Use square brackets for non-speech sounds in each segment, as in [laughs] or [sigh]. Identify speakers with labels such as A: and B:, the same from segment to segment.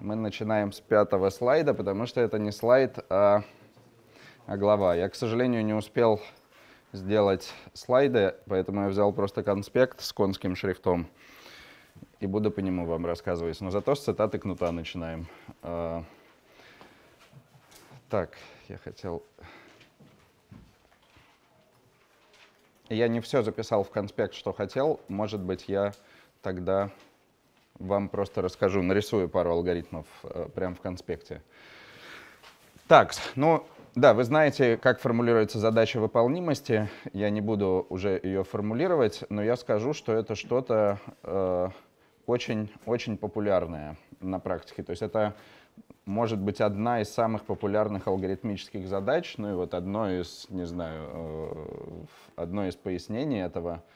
A: Мы начинаем с пятого слайда, потому что это не слайд, а, а глава. Я, к сожалению, не успел сделать слайды, поэтому я взял просто конспект с конским шрифтом и буду по нему вам рассказывать. Но зато с цитаты кнута начинаем. А, так, я хотел... Я не все записал в конспект, что хотел. Может быть, я тогда вам просто расскажу, нарисую пару алгоритмов э, прямо в конспекте. Так, ну да, вы знаете, как формулируется задача выполнимости. Я не буду уже ее формулировать, но я скажу, что это что-то очень-очень э, популярное на практике. То есть это может быть одна из самых популярных алгоритмических задач. Ну и вот одно из, не знаю, э, одно из пояснений этого —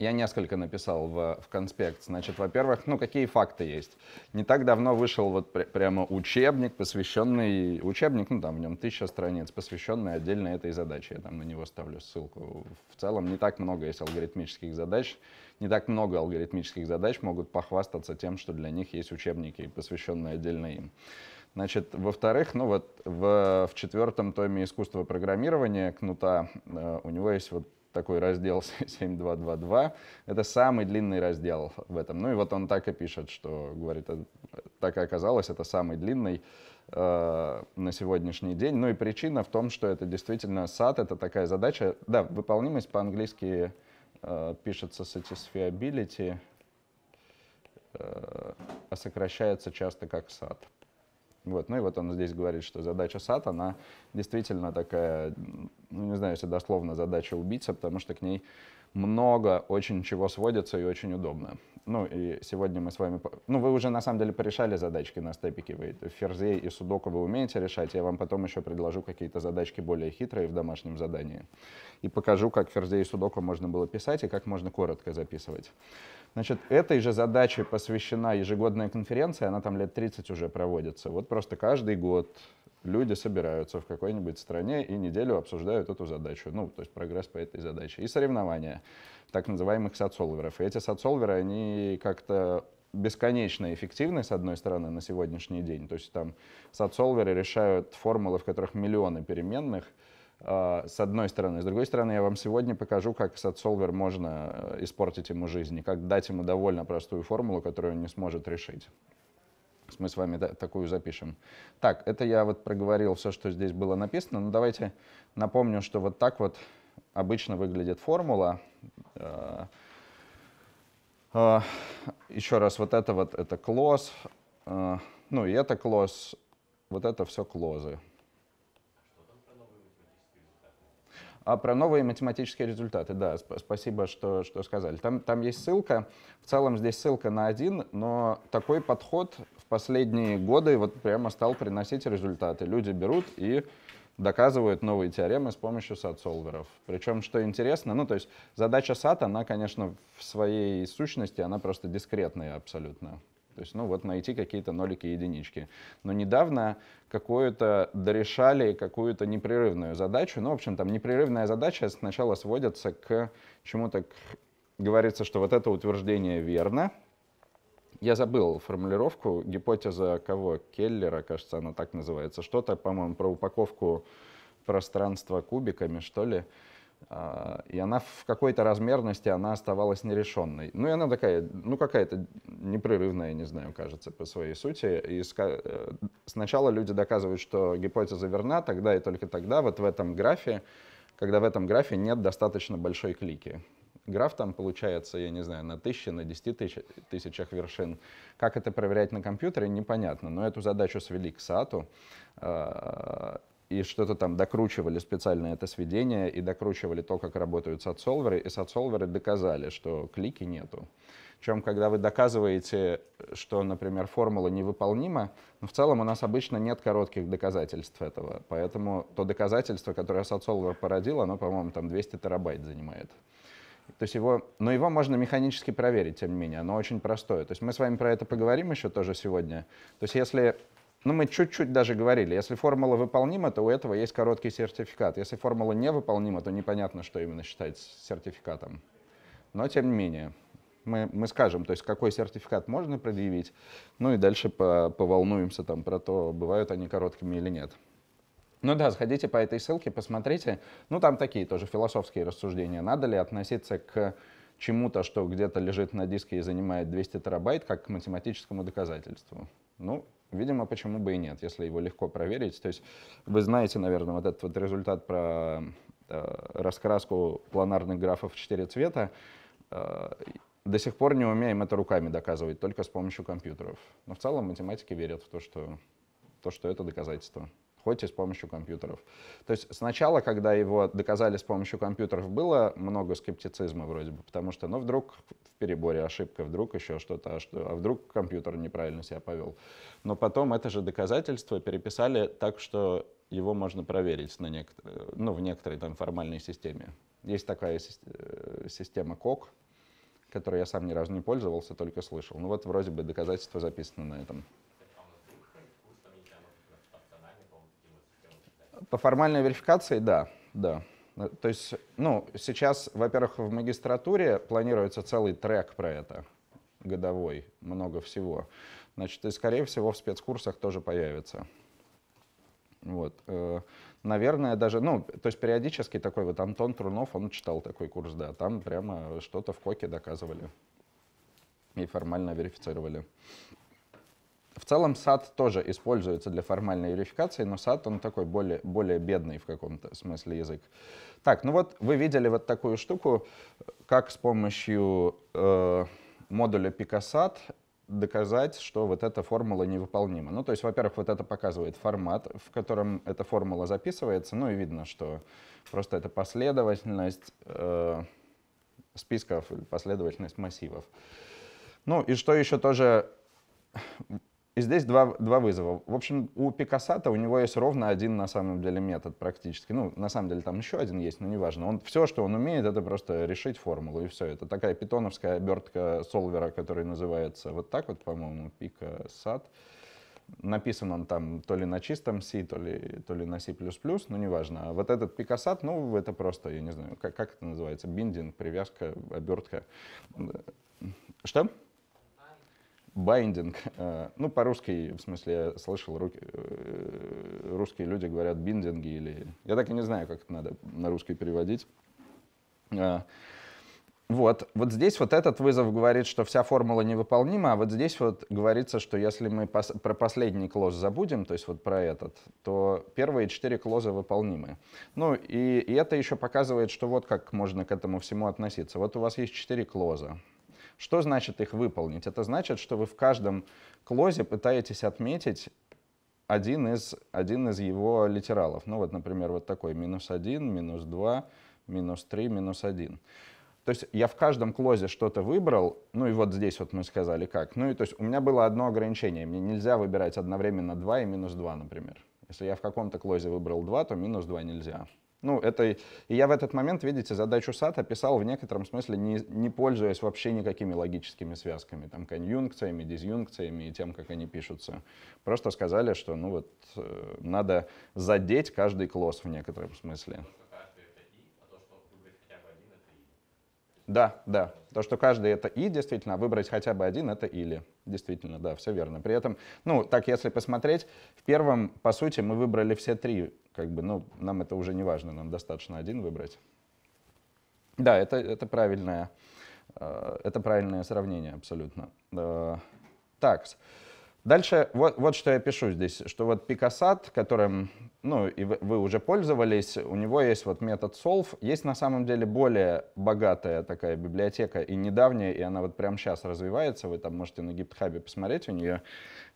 A: я несколько написал в, в конспект. Значит, во-первых, ну какие факты есть. Не так давно вышел вот пр прямо учебник, посвященный, учебник, ну там в нем тысяча страниц, посвященный отдельно этой задаче. Я там на него ставлю ссылку. В целом не так много есть алгоритмических задач, не так много алгоритмических задач могут похвастаться тем, что для них есть учебники, посвященные отдельно им. Значит, во-вторых, ну вот в, в четвертом томе искусства программирования кнута э, у него есть вот такой раздел 7222. [laughs] Это самый длинный раздел в этом. Ну и вот он так и пишет, что, говорит, э, так и оказалось, это самый длинный э, на сегодняшний день. Ну и причина в том, что это действительно SAT, это такая задача. Да, выполнимость по-английски э, пишется satisfiability, э, а сокращается часто как SAT. Вот. Ну и вот он здесь говорит, что задача САТ, она действительно такая, ну не знаю, если дословно задача убийца, потому что к ней много очень чего сводится и очень удобно. Ну и сегодня мы с вами... Ну вы уже на самом деле порешали задачки на степике. Вы ферзей и судоку вы умеете решать. Я вам потом еще предложу какие-то задачки более хитрые в домашнем задании. И покажу, как ферзей и судоку можно было писать и как можно коротко записывать. Значит, этой же задаче посвящена ежегодная конференция. Она там лет 30 уже проводится. Вот просто каждый год люди собираются в какой-нибудь стране и неделю обсуждают эту задачу. Ну, то есть прогресс по этой задаче. И соревнования так называемых садсолверов. И эти садсолверы, они как-то бесконечно эффективны, с одной стороны, на сегодняшний день. То есть там садсолверы решают формулы, в которых миллионы переменных, а, с одной стороны. С другой стороны, я вам сегодня покажу, как садсолвер можно э, испортить ему жизнь, и как дать ему довольно простую формулу, которую он не сможет решить. Мы с вами такую запишем. Так, это я вот проговорил все, что здесь было написано, но ну, давайте напомню, что вот так вот обычно выглядит формула. Э, э, Еще раз, вот это вот это клосс, э, ну и это клосс, вот это все клозы. А про новые математические результаты, да, сп спасибо, что, что сказали. Там, там есть ссылка, в целом здесь ссылка на один, но такой подход в последние годы вот прямо стал приносить результаты. Люди берут и доказывают новые теоремы с помощью сат-солверов. Причем, что интересно, ну, то есть задача сат, она, конечно, в своей сущности, она просто дискретная абсолютно. То есть, ну, вот найти какие-то нолики и единички. Но недавно какую-то дорешали какую-то непрерывную задачу. Ну, в общем, там непрерывная задача сначала сводится к чему-то, к... говорится, что вот это утверждение верно, я забыл формулировку, гипотеза кого? Келлера, кажется, она так называется. Что-то, по-моему, про упаковку пространства кубиками, что ли. А, и она в какой-то размерности, она оставалась нерешенной. Ну и она такая, ну какая-то непрерывная, не знаю, кажется, по своей сути. И э, сначала люди доказывают, что гипотеза верна, тогда и только тогда, вот в этом графе, когда в этом графе нет достаточно большой клики граф там получается, я не знаю, на тысячи, на десяти тысяч, тысячах вершин. Как это проверять на компьютере, непонятно. Но эту задачу свели к САТу, э, и что-то там докручивали специально это сведение, и докручивали то, как работают SAT-солверы, и SAT-солверы доказали, что клики нету. Причем, когда вы доказываете, что, например, формула невыполнима, но ну, в целом у нас обычно нет коротких доказательств этого. Поэтому то доказательство, которое SAT-солвер породил, оно, по-моему, там 200 терабайт занимает. То есть его, но его можно механически проверить, тем не менее, оно очень простое. То есть мы с вами про это поговорим еще тоже сегодня. То есть если, ну мы чуть-чуть даже говорили, если формула выполнима, то у этого есть короткий сертификат. Если формула невыполнима, то непонятно, что именно считать сертификатом. Но тем не менее, мы, мы скажем, то есть какой сертификат можно предъявить, ну и дальше по, поволнуемся там про то, бывают они короткими или нет. Ну да, сходите по этой ссылке, посмотрите. Ну там такие тоже философские рассуждения. Надо ли относиться к чему-то, что где-то лежит на диске и занимает 200 терабайт, как к математическому доказательству? Ну, видимо, почему бы и нет, если его легко проверить. То есть вы знаете, наверное, вот этот вот результат про э, раскраску планарных графов в четыре цвета. Э, до сих пор не умеем это руками доказывать, только с помощью компьютеров. Но в целом математики верят в то, что, то, что это доказательство хоть и с помощью компьютеров. То есть сначала, когда его доказали с помощью компьютеров, было много скептицизма вроде бы, потому что, ну, вдруг в переборе ошибка, вдруг еще что-то, а, что, а вдруг компьютер неправильно себя повел. Но потом это же доказательство переписали так, что его можно проверить на некотор... ну, в некоторой там формальной системе. Есть такая э, система КОК, которой я сам ни разу не пользовался, только слышал. Ну вот вроде бы доказательства записаны на этом. По формальной верификации, да, да. Э, то есть, ну, сейчас, во-первых, в магистратуре планируется целый трек про это, годовой, много всего. Значит, и, скорее всего, в спецкурсах тоже появится. Вот. Э, наверное, даже, ну, то есть периодически такой вот Антон Трунов, он читал такой курс, да, там прямо что-то в коке доказывали и формально верифицировали. В целом SAT тоже используется для формальной верификации, но SAT он такой более, более бедный в каком-то смысле язык. Так, ну вот вы видели вот такую штуку, как с помощью э, модуля Picosat доказать, что вот эта формула невыполнима. Ну, то есть, во-первых, вот это показывает формат, в котором эта формула записывается, ну и видно, что просто это последовательность э, списков, последовательность массивов. Ну и что еще тоже и здесь два, два вызова. В общем, у Пикассата у него есть ровно один на самом деле метод практически. Ну, на самом деле там еще один есть, но неважно. Он, все, что он умеет, это просто решить формулу, и все. Это такая питоновская обертка солвера, который называется вот так вот, по-моему, Пикассат. Написан он там то ли на чистом C, то ли, то ли на C++, но неважно. А вот этот Пикассат, ну, это просто, я не знаю, как, как это называется, биндинг, привязка, обертка. Что? Биндинг, э, ну по-русски, в смысле, я слышал, руки, э, русские люди говорят биндинги или... Я так и не знаю, как это надо на русский переводить. Э, вот, вот здесь вот этот вызов говорит, что вся формула невыполнима, а вот здесь вот говорится, что если мы пос про последний клоз забудем, то есть вот про этот, то первые четыре клоза выполнимы. Ну и, и это еще показывает, что вот как можно к этому всему относиться. Вот у вас есть четыре клоза, что значит их выполнить? Это значит, что вы в каждом клозе пытаетесь отметить один из, один из его литералов. Ну вот, например, вот такой, минус один, минус два, минус три, минус один. То есть я в каждом клозе что-то выбрал, ну и вот здесь вот мы сказали как. Ну и то есть у меня было одно ограничение, мне нельзя выбирать одновременно 2 и минус 2, например. Если я в каком-то клозе выбрал 2, то минус 2 нельзя. Ну, это... И я в этот момент, видите, задачу САТ описал в некотором смысле, не, не пользуясь вообще никакими логическими связками, там, конъюнкциями, дизъюнкциями и тем, как они пишутся. Просто сказали, что, ну, вот, э, надо задеть каждый класс в некотором смысле. Да, да. То, что каждый это и, действительно, а выбрать хотя бы один это или. Действительно, да, все верно. При этом, ну, так если посмотреть, в первом, по сути, мы выбрали все три. Как бы, ну, нам это уже не важно, нам достаточно один выбрать. Да, это, это правильное, э, это правильное сравнение абсолютно. Э, так, Дальше вот, вот что я пишу здесь, что вот Picosat, которым ну, и вы, вы уже пользовались, у него есть вот метод solve, есть на самом деле более богатая такая библиотека и недавняя, и она вот прямо сейчас развивается, вы там можете на GitHub посмотреть, у нее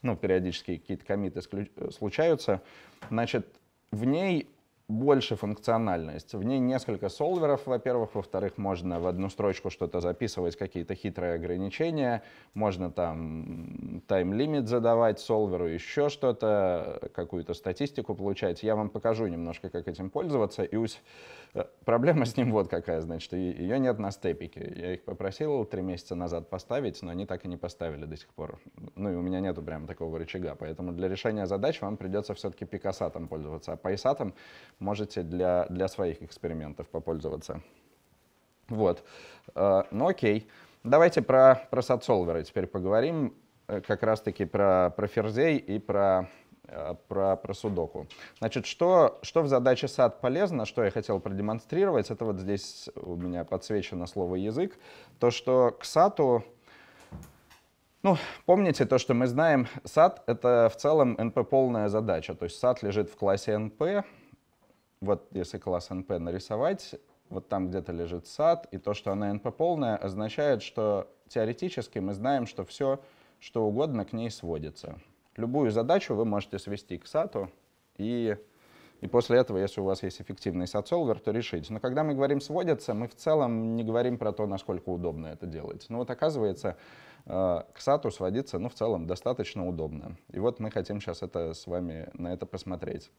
A: ну, периодически какие-то комиты случаются. Значит, в ней больше функциональность. В ней несколько солверов, во-первых. Во-вторых, можно в одну строчку что-то записывать, какие-то хитрые ограничения. Можно там тайм-лимит задавать солверу, еще что-то, какую-то статистику получать. Я вам покажу немножко, как этим пользоваться. И усь... Э, проблема с ним вот какая, значит, ее нет на степике. Я их попросил три месяца назад поставить, но они так и не поставили до сих пор. Ну и у меня нету прям такого рычага. Поэтому для решения задач вам придется все-таки пикасатом пользоваться. А пайсатом можете для, для своих экспериментов попользоваться. Вот. Э, ну окей. Давайте про, про садсолверы теперь поговорим. Э, как раз-таки про, про ферзей и про, э, про, про судоку. Значит, что, что в задаче сад полезно, что я хотел продемонстрировать, это вот здесь у меня подсвечено слово «язык». То, что к сату ну, помните то, что мы знаем, SAT — это в целом NP-полная задача. То есть SAT лежит в классе NP, вот если класс NP нарисовать, вот там где-то лежит сад, и то, что она NP полная, означает, что теоретически мы знаем, что все, что угодно к ней сводится. Любую задачу вы можете свести к сату, и, и после этого, если у вас есть эффективный сат-солвер, то решить. Но когда мы говорим «сводится», мы в целом не говорим про то, насколько удобно это делать. Но вот оказывается, э, к сату сводиться, ну, в целом, достаточно удобно. И вот мы хотим сейчас это с вами на это посмотреть.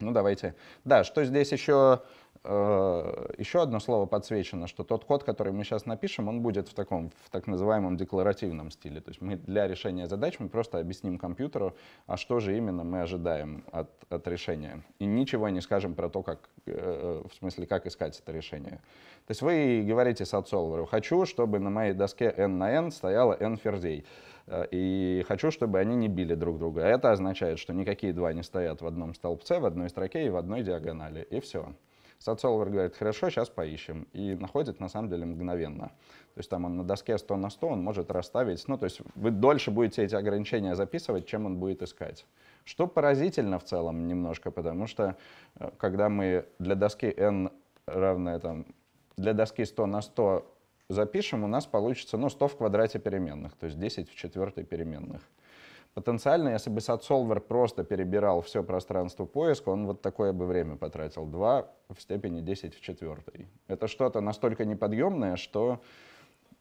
A: Ну, давайте. Да, что здесь еще, э, еще одно слово подсвечено, что тот код, который мы сейчас напишем, он будет в таком, в так называемом декларативном стиле. То есть мы для решения задач мы просто объясним компьютеру, а что же именно мы ожидаем от, от решения. И ничего не скажем про то, как, э, в смысле, как искать это решение. То есть вы говорите садсолверу, хочу, чтобы на моей доске n на n стояло n ферзей. Э, и хочу, чтобы они не били друг друга. Это означает, что никакие два не стоят в одном столбце, в одной строке и в одной диагонали. И все. Социолог говорит, хорошо, сейчас поищем. И находит, на самом деле, мгновенно. То есть там он на доске 100 на 100, он может расставить. Ну, то есть вы дольше будете эти ограничения записывать, чем он будет искать. Что поразительно в целом немножко, потому что э, когда мы для доски n равное там, для доски 100 на 100 запишем, у нас получится ну, 100 в квадрате переменных, то есть 10 в четвертой переменных. Потенциально, если бы SatSolver просто перебирал все пространство поиска, он вот такое бы время потратил. 2 в степени 10 в четвертой. Это что-то настолько неподъемное, что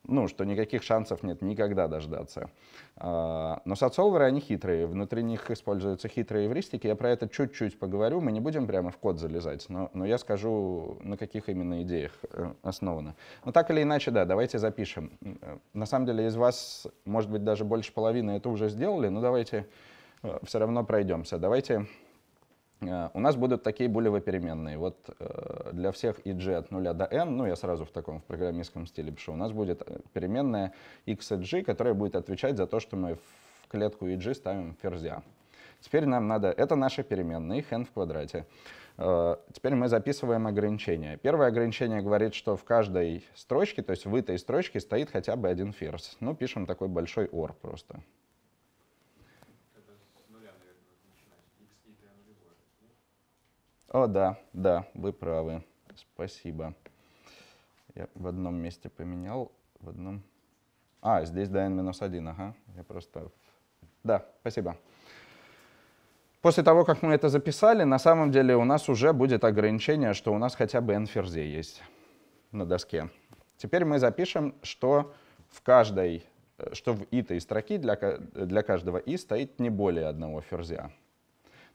A: ну, что никаких шансов нет никогда дождаться. А, но социологи, они хитрые, внутри них используются хитрые евристики. Я про это чуть-чуть поговорю, мы не будем прямо в код залезать, но, но я скажу, на каких именно идеях э, основано. Но ну, так или иначе, да, давайте запишем. Э, на самом деле из вас, может быть, даже больше половины это уже сделали, но давайте э, все равно пройдемся. Давайте Э, у нас будут такие булевые переменные. Вот э, для всех и от 0 до n, ну я сразу в таком в программистском стиле пишу, у нас будет э, переменная x и g, которая будет отвечать за то, что мы в клетку и ставим ферзя. Теперь нам надо, это наши переменные, их n в квадрате. Теперь мы записываем ограничения. Первое ограничение говорит, что в каждой строчке, то есть в этой строчке стоит хотя бы один ферзь. Ну, пишем такой большой OR просто. О, да, да, вы правы. Спасибо. Я в одном месте поменял, в одном... А, здесь dn-1, ага. Я просто... Да, спасибо. После того, как мы это записали, на самом деле у нас уже будет ограничение, что у нас хотя бы n ферзей есть на доске. Теперь мы запишем, что в каждой, э, что в и-той строке для, для каждого и стоит не более одного ферзя.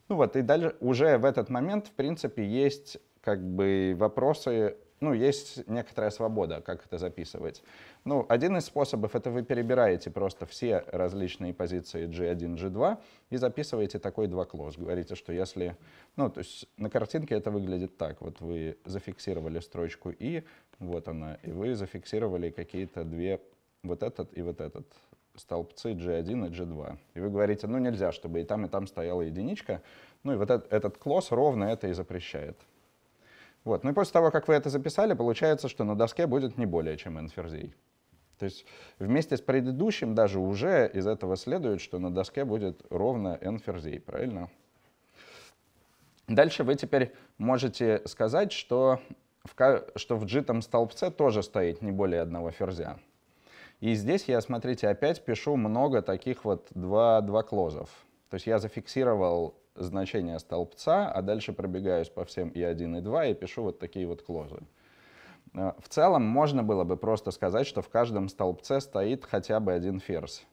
A: Ну вот, и дальше уже в этот момент, в принципе, есть как бы вопросы, ну, есть некоторая свобода, как это записывать. Ну, один из способов — это вы перебираете просто все различные позиции G1, G2 и записываете такой два класс. Говорите, что если... Ну, то есть на картинке это выглядит так. Вот вы зафиксировали строчку И, вот она, и вы зафиксировали какие-то две, вот этот и вот этот столбцы G1 и G2. И вы говорите, ну нельзя, чтобы и там, и там стояла единичка. Ну и вот этот, этот клосс ровно это и запрещает. Вот. Ну и после того, как вы это записали, получается, что на доске будет не более чем n ферзей. То есть вместе с предыдущим даже уже из этого следует, что на доске будет ровно n ферзей, правильно? Дальше вы теперь можете сказать, что в, что в джитом столбце тоже стоит не более одного ферзя. И здесь я, смотрите, опять пишу много таких вот два, два клозов. То есть я зафиксировал значение столбца, а дальше пробегаюсь по всем и 1, и 2 и пишу вот такие вот клозы. Э, в целом можно было бы просто сказать, что в каждом столбце стоит хотя бы один ферзь.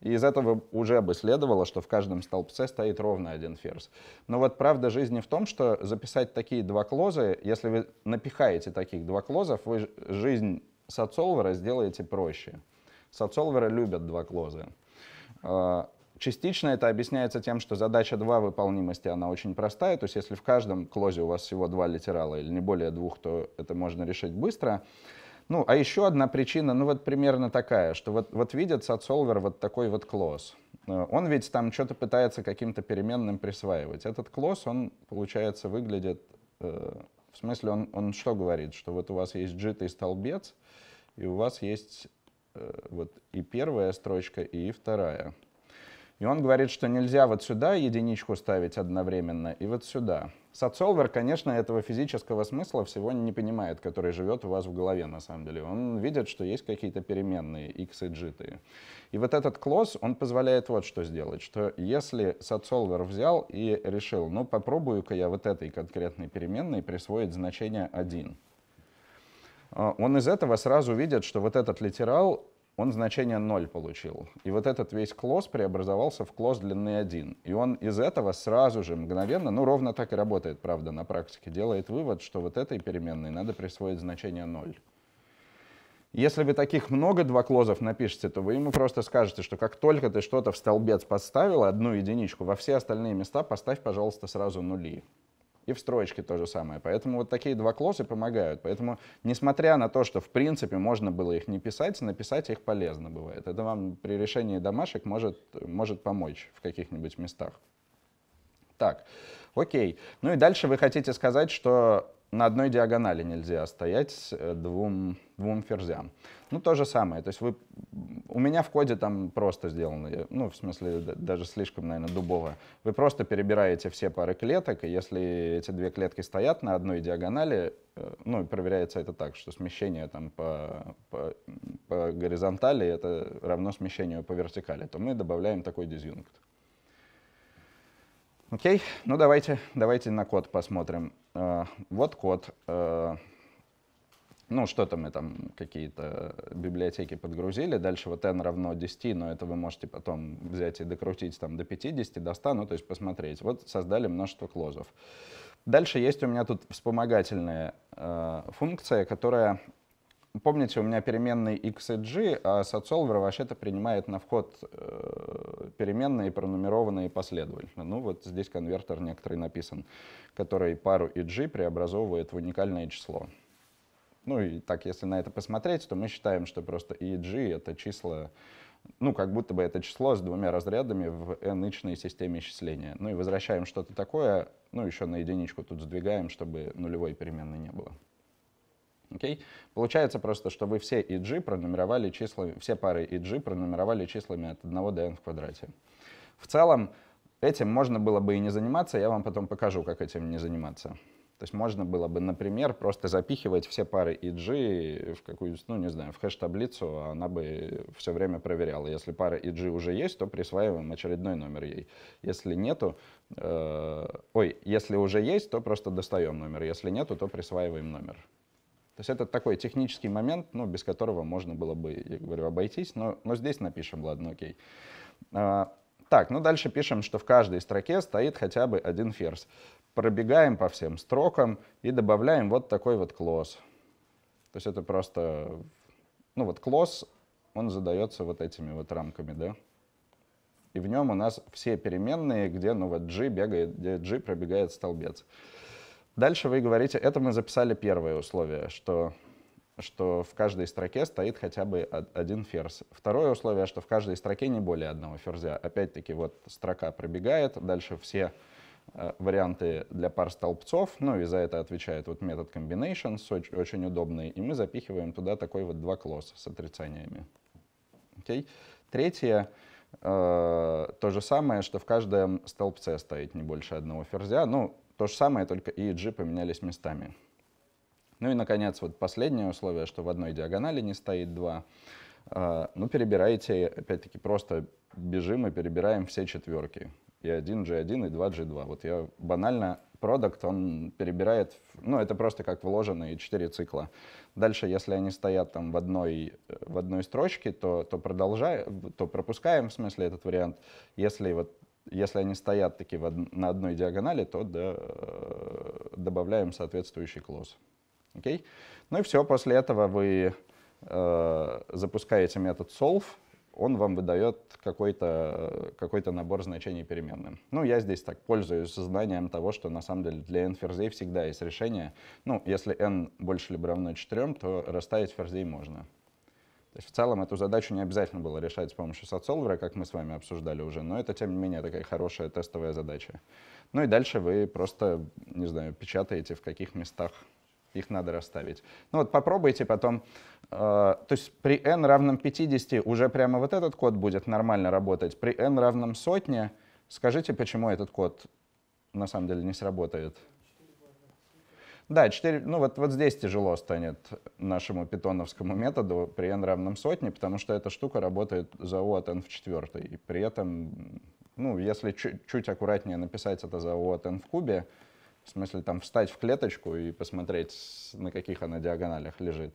A: И из этого уже бы следовало, что в каждом столбце стоит ровно один ферзь. Но вот правда жизни в том, что записать такие два клозы, если вы напихаете таких два клозов, вы жизнь Садсолвера сделаете проще. Садсолвера любят два клозы. А, частично это объясняется тем, что задача 2 выполнимости, она очень простая. То есть если в каждом клозе у вас всего два литерала или не более двух, то это можно решить быстро. Ну, а еще одна причина, ну вот примерно такая, что вот, вот видит садсолвер вот такой вот клоз. Э, он ведь там что-то пытается каким-то переменным присваивать. Этот клоз, он, получается, выглядит... Э, в смысле, он, он что говорит? Что вот у вас есть джитый столбец, и у вас есть э, вот и первая строчка, и вторая. И он говорит, что нельзя вот сюда единичку ставить одновременно и вот сюда. Сатсолвер, конечно, этого физического смысла всего не понимает, который живет у вас в голове на самом деле. Он видит, что есть какие-то переменные, x и g. И вот этот клосс, он позволяет вот что сделать, что если Сатсолвер взял и решил, ну попробую-ка я вот этой конкретной переменной присвоить значение 1, а, он из этого сразу видит, что вот этот литерал, он значение 0 получил. И вот этот весь клосс преобразовался в клосс длины 1. И он из этого сразу же, мгновенно, ну ровно так и работает, правда, на практике, делает вывод, что вот этой переменной надо присвоить значение 0. Если вы таких много два клозов напишете, то вы ему просто скажете, что как только ты что-то в столбец подставил, одну единичку, во все остальные места поставь, пожалуйста, сразу нули. И в строечке то же самое. Поэтому вот такие два клосы помогают. Поэтому, несмотря на то, что в принципе можно было их не писать, написать их полезно бывает. Это вам при решении домашек может, может помочь в каких-нибудь местах. Так, окей. Ну и дальше вы хотите сказать, что на одной диагонали нельзя стоять э, двум, двум ферзям. Ну, то же самое. То есть вы, у меня в коде там просто сделано, ну, в смысле, даже слишком, наверное, дубово. Вы просто перебираете все пары клеток, и если эти две клетки стоят на одной диагонали, э, ну, и проверяется это так, что смещение там по, по, по горизонтали это равно смещению по вертикали, то мы добавляем такой дизъюнкт. Окей, ну давайте, давайте на код посмотрим. Э, вот код. Э, ну, что-то мы там какие-то библиотеки подгрузили. Дальше вот n равно 10, но это вы можете потом взять и докрутить там до 50, до 100, ну, то есть посмотреть. Вот создали множество клозов. Дальше есть у меня тут вспомогательная э, функция, которая Помните, у меня переменные x и g, а SatSolver вообще-то принимает на вход э, переменные, пронумерованные последовательно. Ну вот здесь конвертер некоторый написан, который пару и g преобразовывает в уникальное число. Ну и так, если на это посмотреть, то мы считаем, что просто и g — это числа, ну как будто бы это число с двумя разрядами в n-ичной системе исчисления. Ну и возвращаем что-то такое, ну еще на единичку тут сдвигаем, чтобы нулевой переменной не было. Окей? Получается просто, что вы все EG пронумеровали числами, все пары EG пронумеровали числами от 1 до n в квадрате. В целом, этим можно было бы и не заниматься, я вам потом покажу, как этим не заниматься. То есть можно было бы, например, просто запихивать все пары EG в какую-нибудь, ну не знаю, в хэш-таблицу, а она бы все время проверяла. Если пара EG уже есть, то присваиваем очередной номер ей. Если нету, э, ой, если уже есть, то просто достаем номер. Если нету, то присваиваем номер. То есть это такой технический момент, ну, без которого можно было бы, я говорю, обойтись, но, но здесь напишем, ладно, окей. А, так, ну дальше пишем, что в каждой строке стоит хотя бы один ферзь. Пробегаем по всем строкам и добавляем вот такой вот клосс. То есть это просто, ну вот клосс, он задается вот этими вот рамками, да? И в нем у нас все переменные, где, ну вот, g бегает, где g пробегает столбец. Дальше вы говорите, это мы записали первое условие, что, что в каждой строке стоит хотя бы один ферзь. Второе условие, что в каждой строке не более одного ферзя. Опять-таки вот строка пробегает, дальше все э, варианты для пар столбцов, ну и за это отвечает вот метод combinations, очень, очень удобный, и мы запихиваем туда такой вот два класс с отрицаниями. Окей. Третье, э, то же самое, что в каждом столбце стоит не больше одного ферзя, ну то же самое, только и G поменялись местами. Ну и, наконец, вот последнее условие, что в одной диагонали не стоит 2. А, ну, перебираете, опять-таки, просто бежим и перебираем все четверки. И 1G1, и 2G2. Вот я банально, продукт, он перебирает, ну, это просто как вложенные 4 цикла. Дальше, если они стоят там в одной, э, в одной строчке, то, то, продолжаем, то пропускаем, в смысле, этот вариант. Если вот если они стоят таки на одной диагонали, то э, добавляем соответствующий класс. Okay? Ну и все, после этого вы э, запускаете метод solve, он вам выдает какой-то какой набор значений переменным. Ну, я здесь так пользуюсь знанием того, что на самом деле для n ферзей всегда есть решение. Ну, если n больше либо равно 4, то расставить ферзей можно. То есть в целом эту задачу не обязательно было решать с помощью SatSolver, как мы с вами обсуждали уже, но это, тем не менее, такая хорошая тестовая задача. Ну и дальше вы просто, не знаю, печатаете в каких местах их надо расставить. Ну вот попробуйте потом, э, то есть при n равном 50 уже прямо вот этот код будет нормально работать, при n равном сотне скажите, почему этот код на самом деле не сработает. Да, 4, ну вот, вот здесь тяжело станет нашему питоновскому методу при n равном сотне, потому что эта штука работает за O от n в четвертой. И при этом, ну, если чуть, чуть аккуратнее написать это за O от n в кубе, в смысле там встать в клеточку и посмотреть, на каких она диагоналях лежит,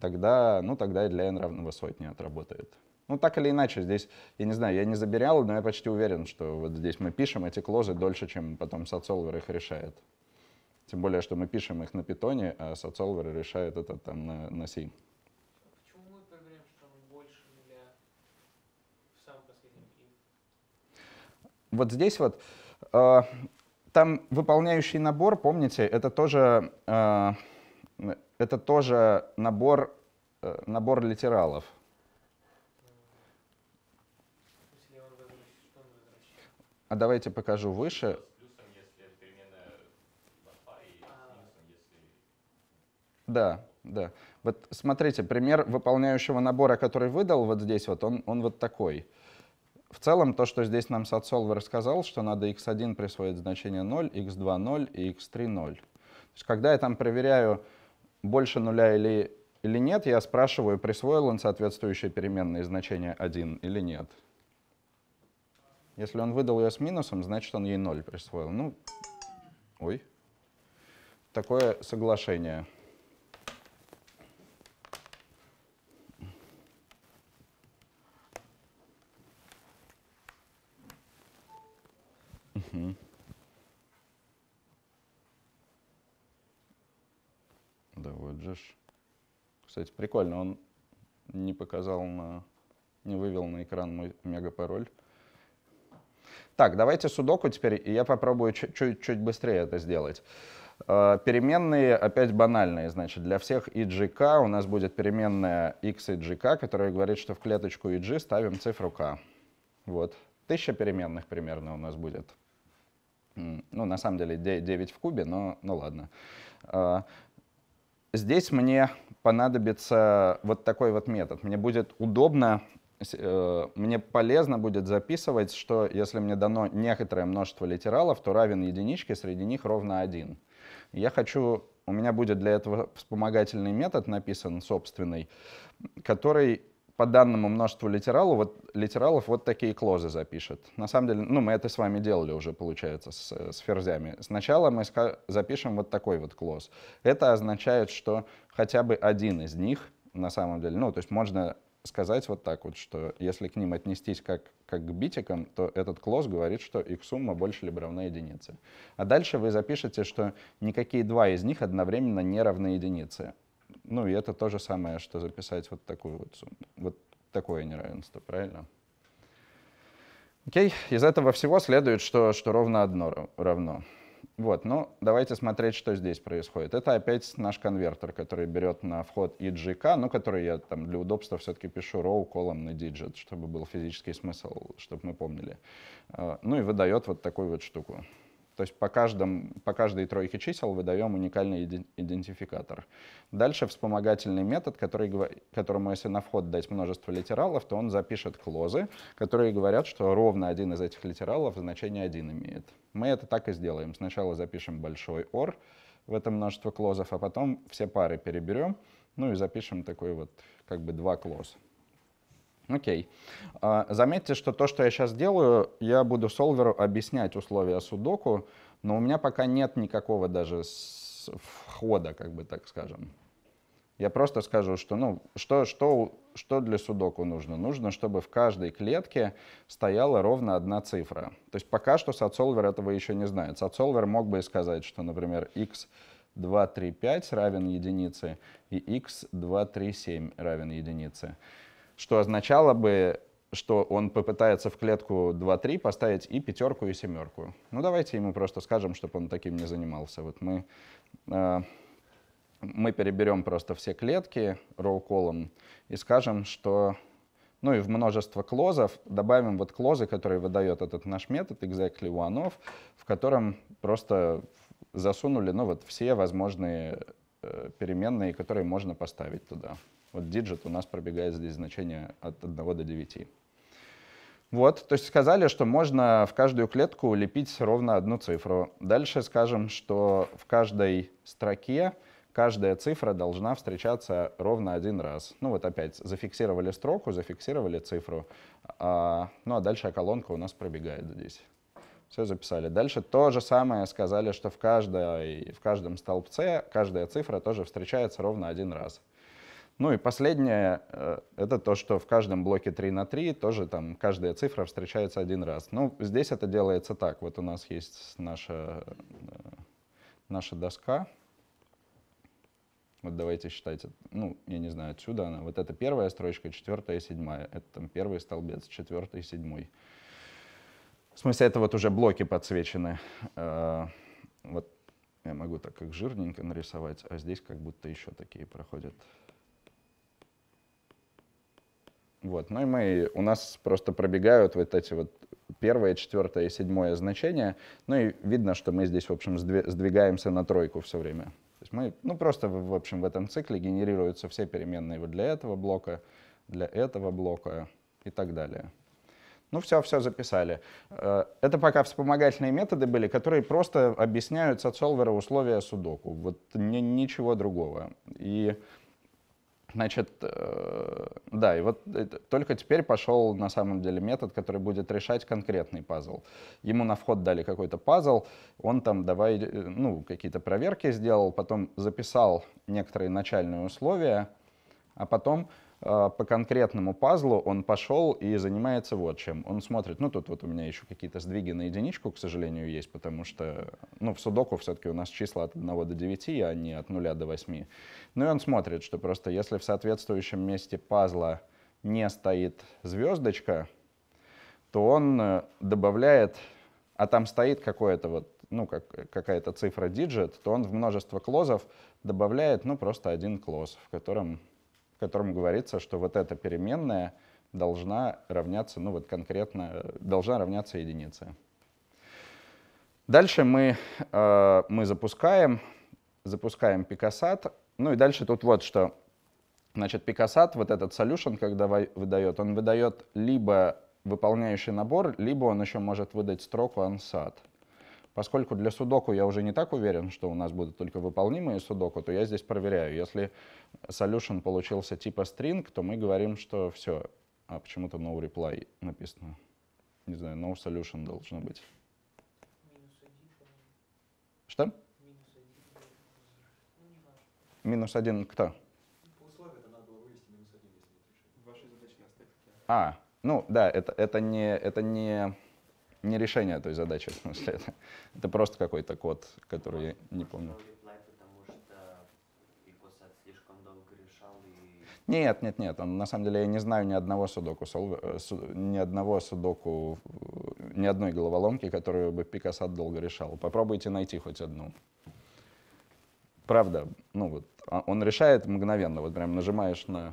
A: тогда, ну, тогда и для n равного сотни отработает. Ну, так или иначе, здесь, я не знаю, я не заберял, но я почти уверен, что вот здесь мы пишем эти клозы дольше, чем потом Сацолвер их решает. Тем более, что мы пишем их на питоне, а SatSolver решает это там на, на C. Почему мы проверяем, что он больше в самом последнем if? Вот здесь вот, э, там выполняющий набор, помните, это тоже, э, это тоже набор, э, набор литералов. Ну, а давайте покажу выше. Да, да. Вот смотрите, пример выполняющего набора, который выдал вот здесь, вот он, он вот такой. В целом, то, что здесь нам SatSolver рассказал, что надо x1 присвоить значение 0, x2 0 и x3 0. То есть, когда я там проверяю, больше нуля или, или нет, я спрашиваю, присвоил он соответствующие переменные значение 1 или нет. Если он выдал ее с минусом, значит, он ей 0 присвоил. Ну, ой, такое соглашение. Кстати, прикольно, он не показал на... не вывел на экран мой мега-пароль. Так, давайте судоку теперь, и я попробую чуть-чуть быстрее это сделать. Э, переменные опять банальные, значит, для всех IGK у нас будет переменная x IGK, которая говорит, что в клеточку IG ставим цифру k. Вот, тысяча переменных примерно у нас будет. Ну, на самом деле 9 в кубе, но ну ладно. Э, здесь мне понадобится вот такой вот метод. Мне будет удобно, э, мне полезно будет записывать, что если мне дано некоторое множество литералов, то равен единичке, среди них ровно один. Я хочу, у меня будет для этого вспомогательный метод написан собственный, который по данному множеству литералов вот, литералов вот такие клозы запишет. На самом деле, ну, мы это с вами делали уже, получается, с, с ферзями. Сначала мы запишем вот такой вот клоз. Это означает, что хотя бы один из них, на самом деле, ну, то есть можно сказать вот так вот, что если к ним отнестись как, как к битикам, то этот клоз говорит, что их сумма больше либо равна единице. А дальше вы запишете, что никакие два из них одновременно не равны единице. Ну, и это то же самое, что записать вот такую вот сумму. Вот такое неравенство, правильно? Окей, из этого всего следует, что, что ровно одно равно. Вот, ну, давайте смотреть, что здесь происходит. Это опять наш конвертер, который берет на вход и GK, ну, который я там для удобства все-таки пишу row, column на digit, чтобы был физический смысл, чтобы мы помнили. А, ну и выдает вот такую вот штуку. То есть по, каждым, по каждой тройке чисел выдаем уникальный идентификатор. Дальше вспомогательный метод, который, которому если на вход дать множество литералов, то он запишет клозы, которые говорят, что ровно один из этих литералов значение 1 имеет. Мы это так и сделаем. Сначала запишем большой OR в это множество клозов, а потом все пары переберем, ну и запишем такой вот как бы два клоза. Окей. А, заметьте, что то, что я сейчас делаю, я буду солверу объяснять условия судоку, но у меня пока нет никакого даже входа, как бы так скажем. Я просто скажу, что, ну, что, что, что для судоку нужно? Нужно, чтобы в каждой клетке стояла ровно одна цифра. То есть пока что садсолвер этого еще не знает. Садсолвер мог бы сказать, что, например, x 2, 3, 5 равен единице и x 2, 3, 7 равен единице что означало бы, что он попытается в клетку 2-3 поставить и пятерку, и семерку. Ну, давайте ему просто скажем, чтобы он таким не занимался. Вот мы, э, мы переберем просто все клетки row column и скажем, что... Ну и в множество клозов добавим вот клозы, которые выдает этот наш метод exactly one of, в котором просто засунули ну, вот все возможные э, переменные, которые можно поставить туда. Вот диджит у нас пробегает здесь значение от 1 до 9. Вот, то есть сказали, что можно в каждую клетку лепить ровно одну цифру. Дальше скажем, что в каждой строке каждая цифра должна встречаться ровно один раз. Ну вот опять, зафиксировали строку, зафиксировали цифру. А, ну а дальше колонка у нас пробегает здесь. Все записали. Дальше то же самое сказали, что в, каждой, в каждом столбце каждая цифра тоже встречается ровно один раз. Ну и последнее, э, это то, что в каждом блоке 3 на 3 тоже там каждая цифра встречается один раз. Ну, здесь это делается так. Вот у нас есть наша, э, наша доска. Вот давайте считать, ну, я не знаю, отсюда она. Вот это первая строчка, четвертая, седьмая. Это там первый столбец, четвертый, седьмой. В смысле, это вот уже блоки подсвечены. Э, вот я могу так как жирненько нарисовать, а здесь как будто еще такие проходят. Вот. Ну и мы, у нас просто пробегают вот эти вот первое, четвертое и седьмое значение. Ну и видно, что мы здесь, в общем, сдвигаемся на тройку все время. То есть мы, ну просто, в общем, в этом цикле генерируются все переменные вот для этого блока, для этого блока и так далее. Ну все, все записали. Э, это пока вспомогательные методы были, которые просто объясняют от солвера условия судоку. Вот ничего другого. И Значит, э, да, и вот только теперь пошел на самом деле метод, который будет решать конкретный пазл. Ему на вход дали какой-то пазл, он там давай, э, ну, какие-то проверки сделал, потом записал некоторые начальные условия, а потом Э, по конкретному пазлу он пошел и занимается вот чем. Он смотрит, ну тут вот у меня еще какие-то сдвиги на единичку, к сожалению, есть, потому что, ну в судоку все-таки у нас числа от 1 до 9, а не от 0 до 8. Ну и он смотрит, что просто если в соответствующем месте пазла не стоит звездочка, то он э, добавляет, а там стоит какое-то вот, ну как, какая-то цифра диджит, то он в множество клозов добавляет, ну просто один клоз, в котором в котором говорится, что вот эта переменная должна равняться, ну вот конкретно, должна равняться единице. Дальше мы, э, мы запускаем, запускаем Picosat. Ну и дальше тут вот что. Значит, Picosat, вот этот solution, когда выдает, он выдает либо выполняющий набор, либо он еще может выдать строку unsat. Поскольку для судоку я уже не так уверен, что у нас будут только выполнимые судоку, то я здесь проверяю. Если solution получился типа string, то мы говорим, что все. А почему-то no reply написано. Не знаю, no solution должно быть. Что? Минус один ну, кто? А, ну да, это, это не... Это не не решение той задачи, в [laughs] смысле. Это, это просто какой-то код, который я не помню. Нет, нет, нет. На самом деле я не знаю ни одного судоку, э, ни одного судоку, ни одной головоломки, которую бы Пикасад долго решал. Попробуйте найти хоть одну. Правда, ну вот, а, он решает мгновенно, вот прям нажимаешь на...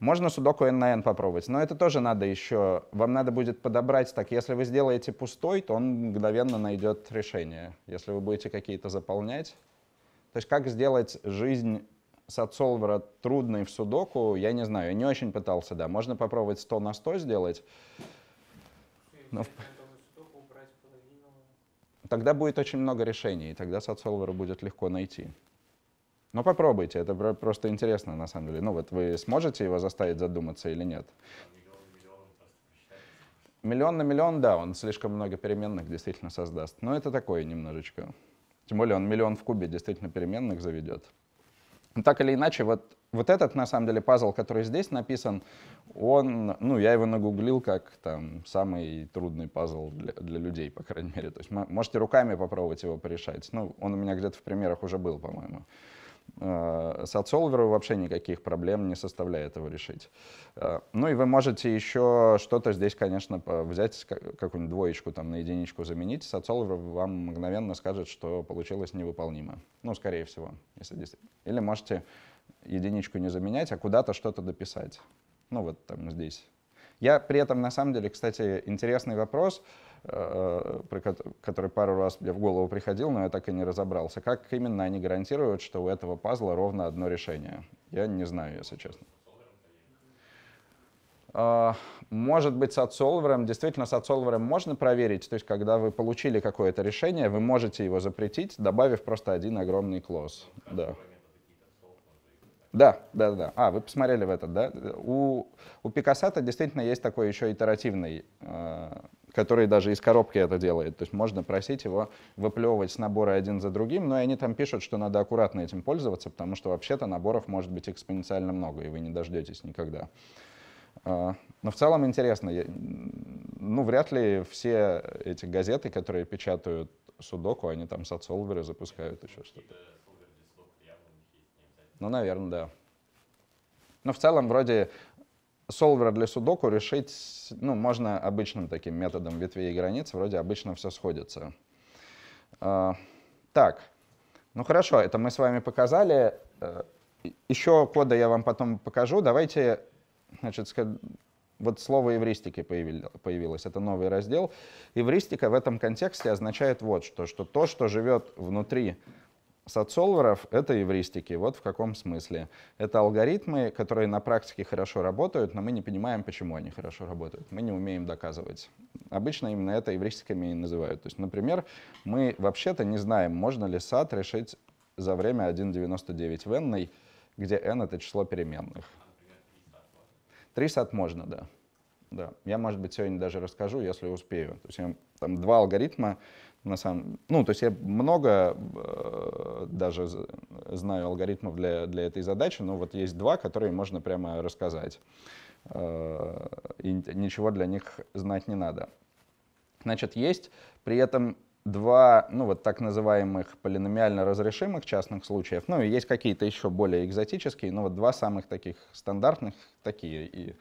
A: Можно судоку n на n попробовать, но это тоже надо еще, вам надо будет подобрать так. Если вы сделаете пустой, то он мгновенно найдет решение. Если вы будете какие-то заполнять. То есть как сделать жизнь Сатсолвера трудной в судоку, я не знаю, я не очень пытался, да. Можно попробовать 100 на 100 сделать. Но... Тогда будет очень много решений, и тогда Сатсолвера будет легко найти. Но ну, попробуйте, это просто интересно на самом деле. Ну вот вы сможете его заставить задуматься или нет? Миллион на миллион, да, он слишком много переменных действительно создаст. Но это такое немножечко. Тем более он миллион в кубе действительно переменных заведет. Но ну, так или иначе, вот, вот этот, на самом деле, пазл, который здесь написан, он, ну, я его нагуглил как там самый трудный пазл для, для людей, по крайней мере. То есть можете руками попробовать его порешать. Ну, он у меня где-то в примерах уже был, по-моему. Э, с Садсолверу вообще никаких проблем не составляет его решить. Э, ну и вы можете еще что-то здесь, конечно, взять, какую-нибудь двоечку там на единичку заменить, Садсолвер вам мгновенно скажет, что получилось невыполнимо. Ну, скорее всего. Если действительно. Или можете единичку не заменять, а куда-то что-то дописать. Ну вот там здесь. Я при этом, на самом деле, кстати, интересный вопрос — Э, который пару раз мне в голову приходил, но я так и не разобрался. Как именно они гарантируют, что у этого пазла ровно одно решение? Я не знаю, если честно. А, может быть, с отсолвером, действительно, с отсолвером можно проверить. То есть, когда вы получили какое-то решение, вы можете его запретить, добавив просто один огромный класс. Да. Да, да, да. А, вы посмотрели в этот, да? У, у Пикассата действительно есть такой еще итеративный э, который даже из коробки это делает. То есть можно просить его выплевывать с набора один за другим, но они там пишут, что надо аккуратно этим пользоваться, потому что вообще-то наборов может быть экспоненциально много, и вы не дождетесь никогда. А, но в целом интересно. Ну, вряд ли все эти газеты, которые печатают судоку, они там с запускают еще что-то. Ну, наверное, да. Но в целом вроде Солвер для судоку решить, ну, можно обычным таким методом ветвей и границ, вроде обычно все сходится. А, так, ну хорошо, это мы с вами показали. Э, Еще кода я вам потом покажу. Давайте, значит, вот слово эвристики появилось, это новый раздел. Эвристика в этом контексте означает вот что, что то, что живет внутри Сатсолверов — это евристики. вот в каком смысле. Это алгоритмы, которые на практике хорошо работают, но мы не понимаем, почему они хорошо работают. Мы не умеем доказывать. Обычно именно это евристиками и называют. То есть, например, мы вообще-то не знаем, можно ли сад решить за время 1,99 в n, где n — это число переменных. 3 сад можно, да. да. Я, может быть, сегодня даже расскажу, если успею. То есть там два алгоритма, на самом... Ну, то есть я много э, даже знаю алгоритмов для, для этой задачи, но вот есть два, которые можно прямо рассказать. Э, и ничего для них знать не надо. Значит, есть при этом два, ну вот так называемых полиномиально разрешимых частных случаев, ну и есть какие-то еще более экзотические, но вот два самых таких стандартных такие. И,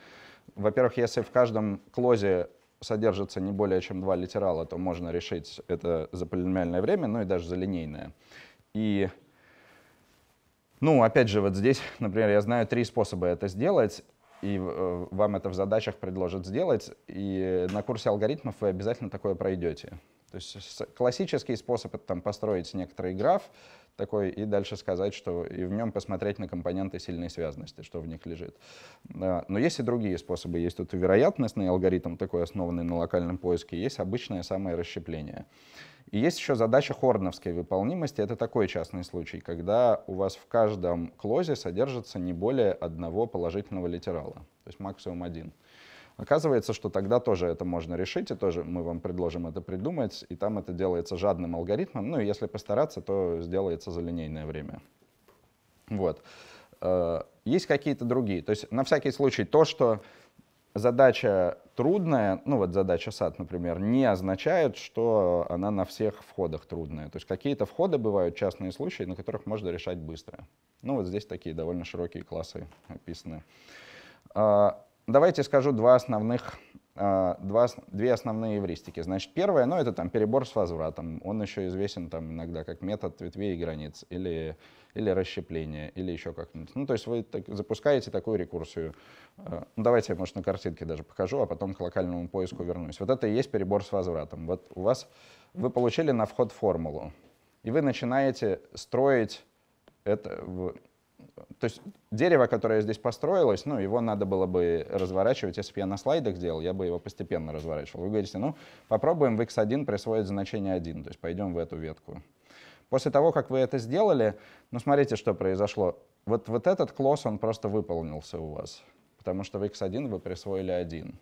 A: во-первых, если в каждом клозе содержится не более чем два литерала, то можно решить это за полиномиальное время, ну и даже за линейное. И, ну, опять же, вот здесь, например, я знаю три способа это сделать, и э, вам это в задачах предложат сделать, и на курсе алгоритмов вы обязательно такое пройдете. То есть классический способ — это там, построить некоторый граф, такой, и дальше сказать, что и в нем посмотреть на компоненты сильной связности, что в них лежит. Но есть и другие способы. Есть тут вероятностный алгоритм, такой основанный на локальном поиске, есть обычное самое расщепление. И есть еще задача хорновской выполнимости. Это такой частный случай, когда у вас в каждом клозе содержится не более одного положительного литерала, то есть максимум один. Оказывается, что тогда тоже это можно решить, и тоже мы вам предложим это придумать, и там это делается жадным алгоритмом. Ну, и если постараться, то сделается за линейное время. Вот. Э, есть какие-то другие. То есть на всякий случай то, что задача трудная, ну вот задача SAT, например, не означает, что она на всех входах трудная. То есть какие-то входы бывают частные случаи, на которых можно решать быстро. Ну вот здесь такие довольно широкие классы описаны. Э, давайте скажу два основных, а, два, две основные эвристики. Значит, первое, ну, это там перебор с возвратом. Он еще известен там иногда как метод ветвей и границ или, или расщепление, или еще как-нибудь. Ну, то есть вы так, запускаете такую рекурсию. А, ну, давайте я, может, на картинке даже покажу, а потом к локальному поиску вернусь. Вот это и есть перебор с возвратом. Вот у вас вы получили на вход формулу, и вы начинаете строить это, то есть дерево, которое здесь построилось, ну, его надо было бы разворачивать. Если бы я на слайдах делал, я бы его постепенно разворачивал. Вы говорите, ну, попробуем в x1 присвоить значение 1, то есть пойдем в эту ветку. После того, как вы это сделали, ну, смотрите, что произошло. Вот, вот этот класс, он просто выполнился у вас, потому что в x1 вы присвоили 1.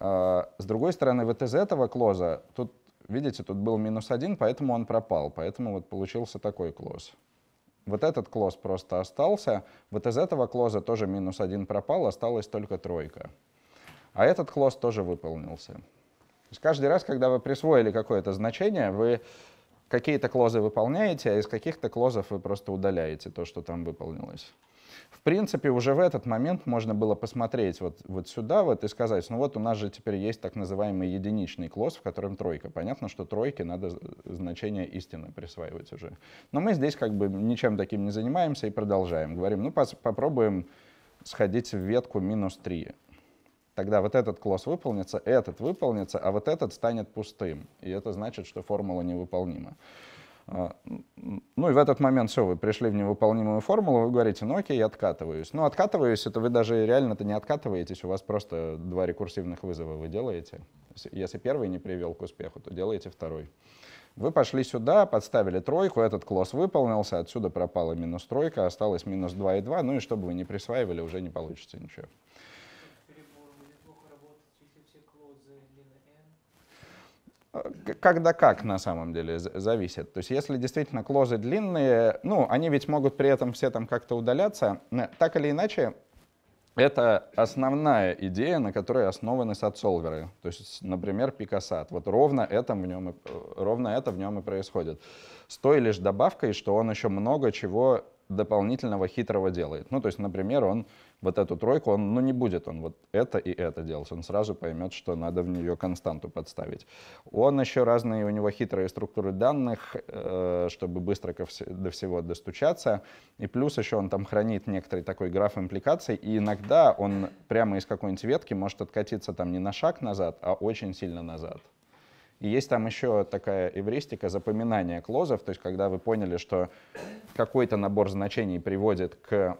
A: А, с другой стороны, вот из этого клоза, тут, видите, тут был минус 1, поэтому он пропал, поэтому вот получился такой класс. Вот этот клоз просто остался. Вот из этого клоза тоже минус один пропал, осталась только тройка. А этот клоз тоже выполнился. То есть каждый раз, когда вы присвоили какое-то значение, вы какие-то клозы выполняете, а из каких-то клозов вы просто удаляете то, что там выполнилось. В принципе, уже в этот момент можно было посмотреть вот, вот сюда вот и сказать, ну вот у нас же теперь есть так называемый единичный класс, в котором тройка. Понятно, что тройке надо э, значение истины присваивать уже. Но мы здесь как бы ничем таким не занимаемся и продолжаем. Говорим, ну попробуем сходить в ветку минус 3 тогда вот этот класс выполнится, этот выполнится, а вот этот станет пустым. И это значит, что формула невыполнима. Ну и в этот момент все, вы пришли в невыполнимую формулу, вы говорите, ну окей, я откатываюсь. Ну откатываюсь, это вы даже реально-то не откатываетесь, у вас просто два рекурсивных вызова вы делаете. Если первый не привел к успеху, то делаете второй. Вы пошли сюда, подставили тройку, этот класс выполнился, отсюда пропала минус тройка, осталось минус 2 и 2, ну и чтобы вы не присваивали, уже не получится ничего. когда как на самом деле зависит. То есть если действительно клозы длинные, ну, они ведь могут при этом все там как-то удаляться. Так или иначе, это основная идея, на которой основаны садсолверы. То есть, например, пикасат. Вот ровно это, в нем и, э, ровно это в нем и происходит. С той лишь добавкой, что он еще много чего дополнительного хитрого делает. Ну, то есть, например, он вот эту тройку, он, ну, не будет он вот это и это делать. Он сразу поймет, что надо в нее константу подставить. Он еще разные, у него хитрые структуры данных, э, чтобы быстро до всего достучаться. И плюс еще он там хранит некоторый такой граф импликаций, и иногда он прямо из какой-нибудь ветки может откатиться там не на шаг назад, а очень сильно назад. И есть там еще такая эвристика запоминания клозов, то есть когда вы поняли, что какой-то набор значений приводит к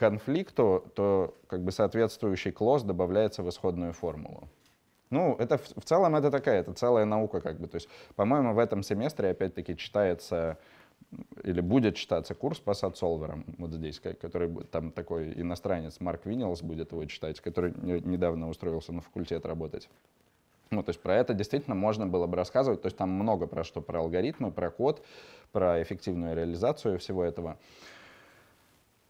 A: конфликту, то как бы соответствующий клосс добавляется в исходную формулу. Ну, это в, целом это такая, это целая наука как бы. То есть, по-моему, в этом семестре опять-таки читается или будет читаться курс по Сатсолверам вот здесь, который там такой иностранец Марк Винилс будет его читать, который недавно устроился на факультет работать. Ну, то есть про это действительно можно было бы рассказывать. То есть там много про что, про алгоритмы, про код, про эффективную реализацию всего этого.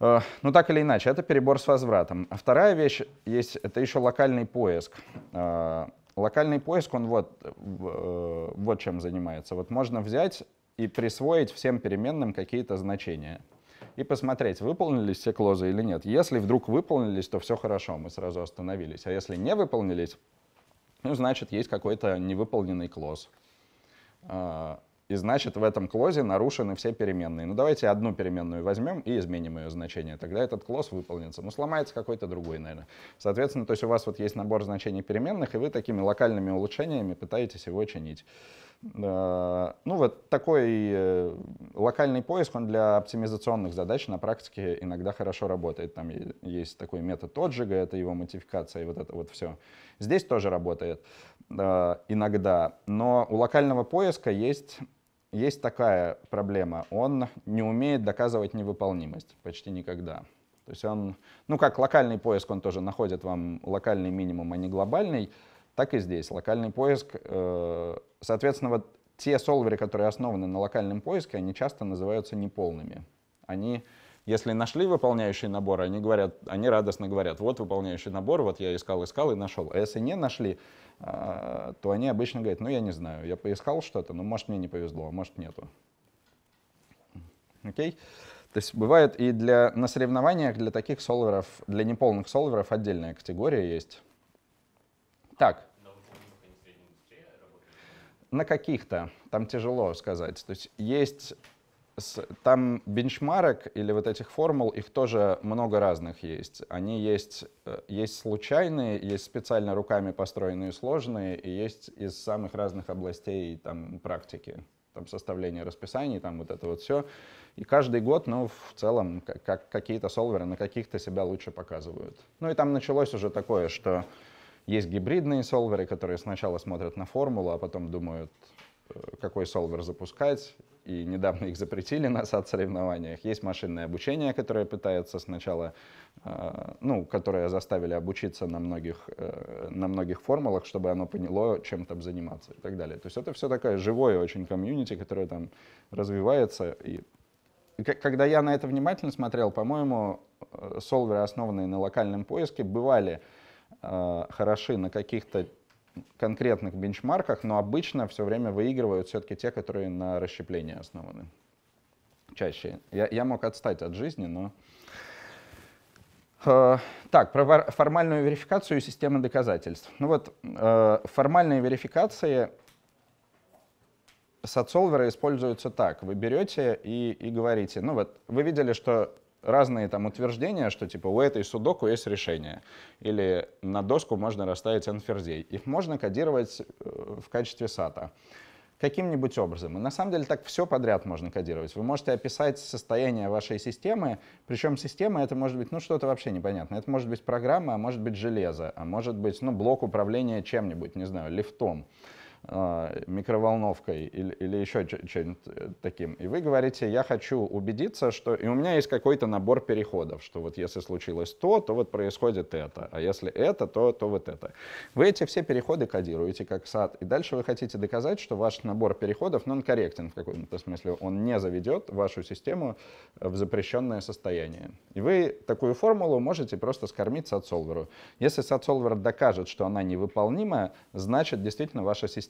A: Э, ну, так или иначе, это перебор с возвратом. А вторая вещь есть, это еще локальный поиск. Э, локальный поиск, он вот, э, вот чем занимается. Вот можно взять и присвоить всем переменным какие-то значения и посмотреть, выполнились все клозы или нет. Если вдруг выполнились, то все хорошо, мы сразу остановились. А если не выполнились, ну, значит, есть какой-то невыполненный клоз. И значит, в этом клозе нарушены все переменные. Ну, давайте одну переменную возьмем и изменим ее значение. Тогда этот клоз выполнится. Ну, сломается какой-то другой, наверное. Соответственно, то есть у вас вот есть набор значений переменных, и вы такими локальными улучшениями пытаетесь его чинить. Ну, вот такой э, локальный поиск, он для оптимизационных задач на практике иногда хорошо работает. Там есть такой метод отжига, это его модификация и вот это вот все. Здесь тоже работает э, иногда, но у локального поиска есть есть такая проблема. Он не умеет доказывать невыполнимость почти никогда. То есть он, ну как локальный поиск, он тоже находит вам локальный минимум, а не глобальный, так и здесь. Локальный поиск, э, соответственно, вот те солверы, которые основаны на локальном поиске, они часто называются неполными. Они если нашли выполняющий набор, они, говорят, они радостно говорят, вот выполняющий набор, вот я искал, искал и нашел. А если не нашли, а, то они обычно говорят, ну я не знаю, я поискал что-то, но ну, может мне не повезло, а может нету. Окей? То есть бывает и для, на соревнованиях для таких солверов, для неполных солверов отдельная категория есть. Так. На каких-то, там тяжело сказать. То есть есть там бенчмарок или вот этих формул, их тоже много разных есть. Они есть, э, есть случайные, есть специально руками построенные сложные, и есть из самых разных областей там, практики. Там составление расписаний, там вот это вот все. И каждый год, ну, в целом, как, как какие-то солверы на каких-то себя лучше показывают. Ну и там началось уже такое, что есть гибридные солверы, которые сначала смотрят на формулу, а потом думают, какой солвер запускать, и недавно их запретили на сад соревнованиях. Есть машинное обучение, которое пытается сначала, э, ну, которое заставили обучиться на многих, э, на многих формулах, чтобы оно поняло, чем там заниматься и так далее. То есть это все такое живое очень комьюнити, которое там развивается. И когда я на это внимательно смотрел, по-моему, э, солверы, основанные на локальном поиске, бывали хороши на каких-то конкретных бенчмарках, но обычно все время выигрывают все-таки те, которые на расщеплении основаны. Чаще. Я, я мог отстать от жизни, но... Э, так, про формальную верификацию системы доказательств. Ну вот, э, формальные верификации сатсолверы используются так. Вы берете и, и говорите, ну вот, вы видели, что разные там утверждения, что типа у этой судоку есть решение, или на доску можно расставить n-ферзей. Их можно кодировать э, в качестве сата каким-нибудь образом. И на самом деле так все подряд можно кодировать. Вы можете описать состояние вашей системы, причем система это может быть ну что-то вообще непонятно. Это может быть программа, а может быть железо, а может быть ну, блок управления чем-нибудь, не знаю, лифтом. А, микроволновкой или, или еще чем-нибудь э, таким. И вы говорите, я хочу убедиться, что... И у меня есть какой-то набор переходов, что вот если случилось то, то вот происходит это, а если это, то, то вот это. Вы эти все переходы кодируете как сад, и дальше вы хотите доказать, что ваш набор переходов, ну, он корректен в каком-то смысле, он не заведет вашу систему в запрещенное состояние. И вы такую формулу можете просто скормить садсолверу. Если садсолвер докажет, что она невыполнима, значит, действительно, ваша система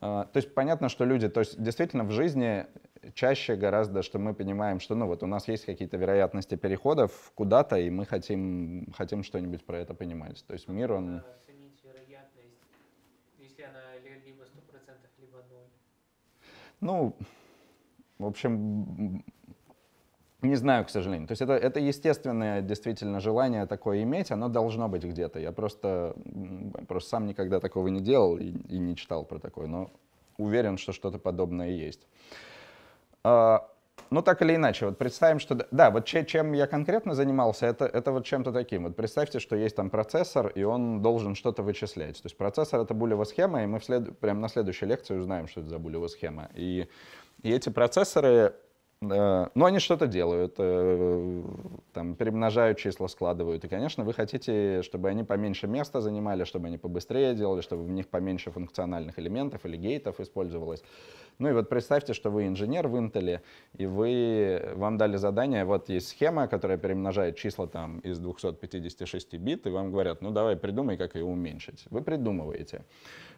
A: А, то есть понятно, что люди, то есть действительно в жизни чаще гораздо, что мы понимаем, что ну вот у нас есть какие-то вероятности переходов куда-то, и мы хотим, хотим что-нибудь про это понимать. То есть мир, он... Оценить вероятность, если она либо 100%, либо 0. Ну, в общем, не знаю, к сожалению. То есть это, это естественное действительно желание такое иметь, оно должно быть где-то. Я просто, просто сам никогда такого не делал и, и не читал про такое, но уверен, что что-то подобное есть. А, ну, так или иначе, вот представим, что... Да, вот чем я конкретно занимался, это, это вот чем-то таким. Вот представьте, что есть там процессор, и он должен что-то вычислять. То есть процессор — это булева схема, и мы след... прямо на следующей лекции узнаем, что это за булева схема. И, и эти процессоры Э, но они что-то делают, э, там, перемножают числа, складывают. И, конечно, вы хотите, чтобы они поменьше места занимали, чтобы они побыстрее делали, чтобы в них поменьше функциональных элементов или гейтов использовалось. Ну и вот представьте, что вы инженер в Intel, и вы, вам дали задание, вот есть схема, которая перемножает числа там из 256 бит, и вам говорят, ну давай придумай, как ее уменьшить. Вы придумываете.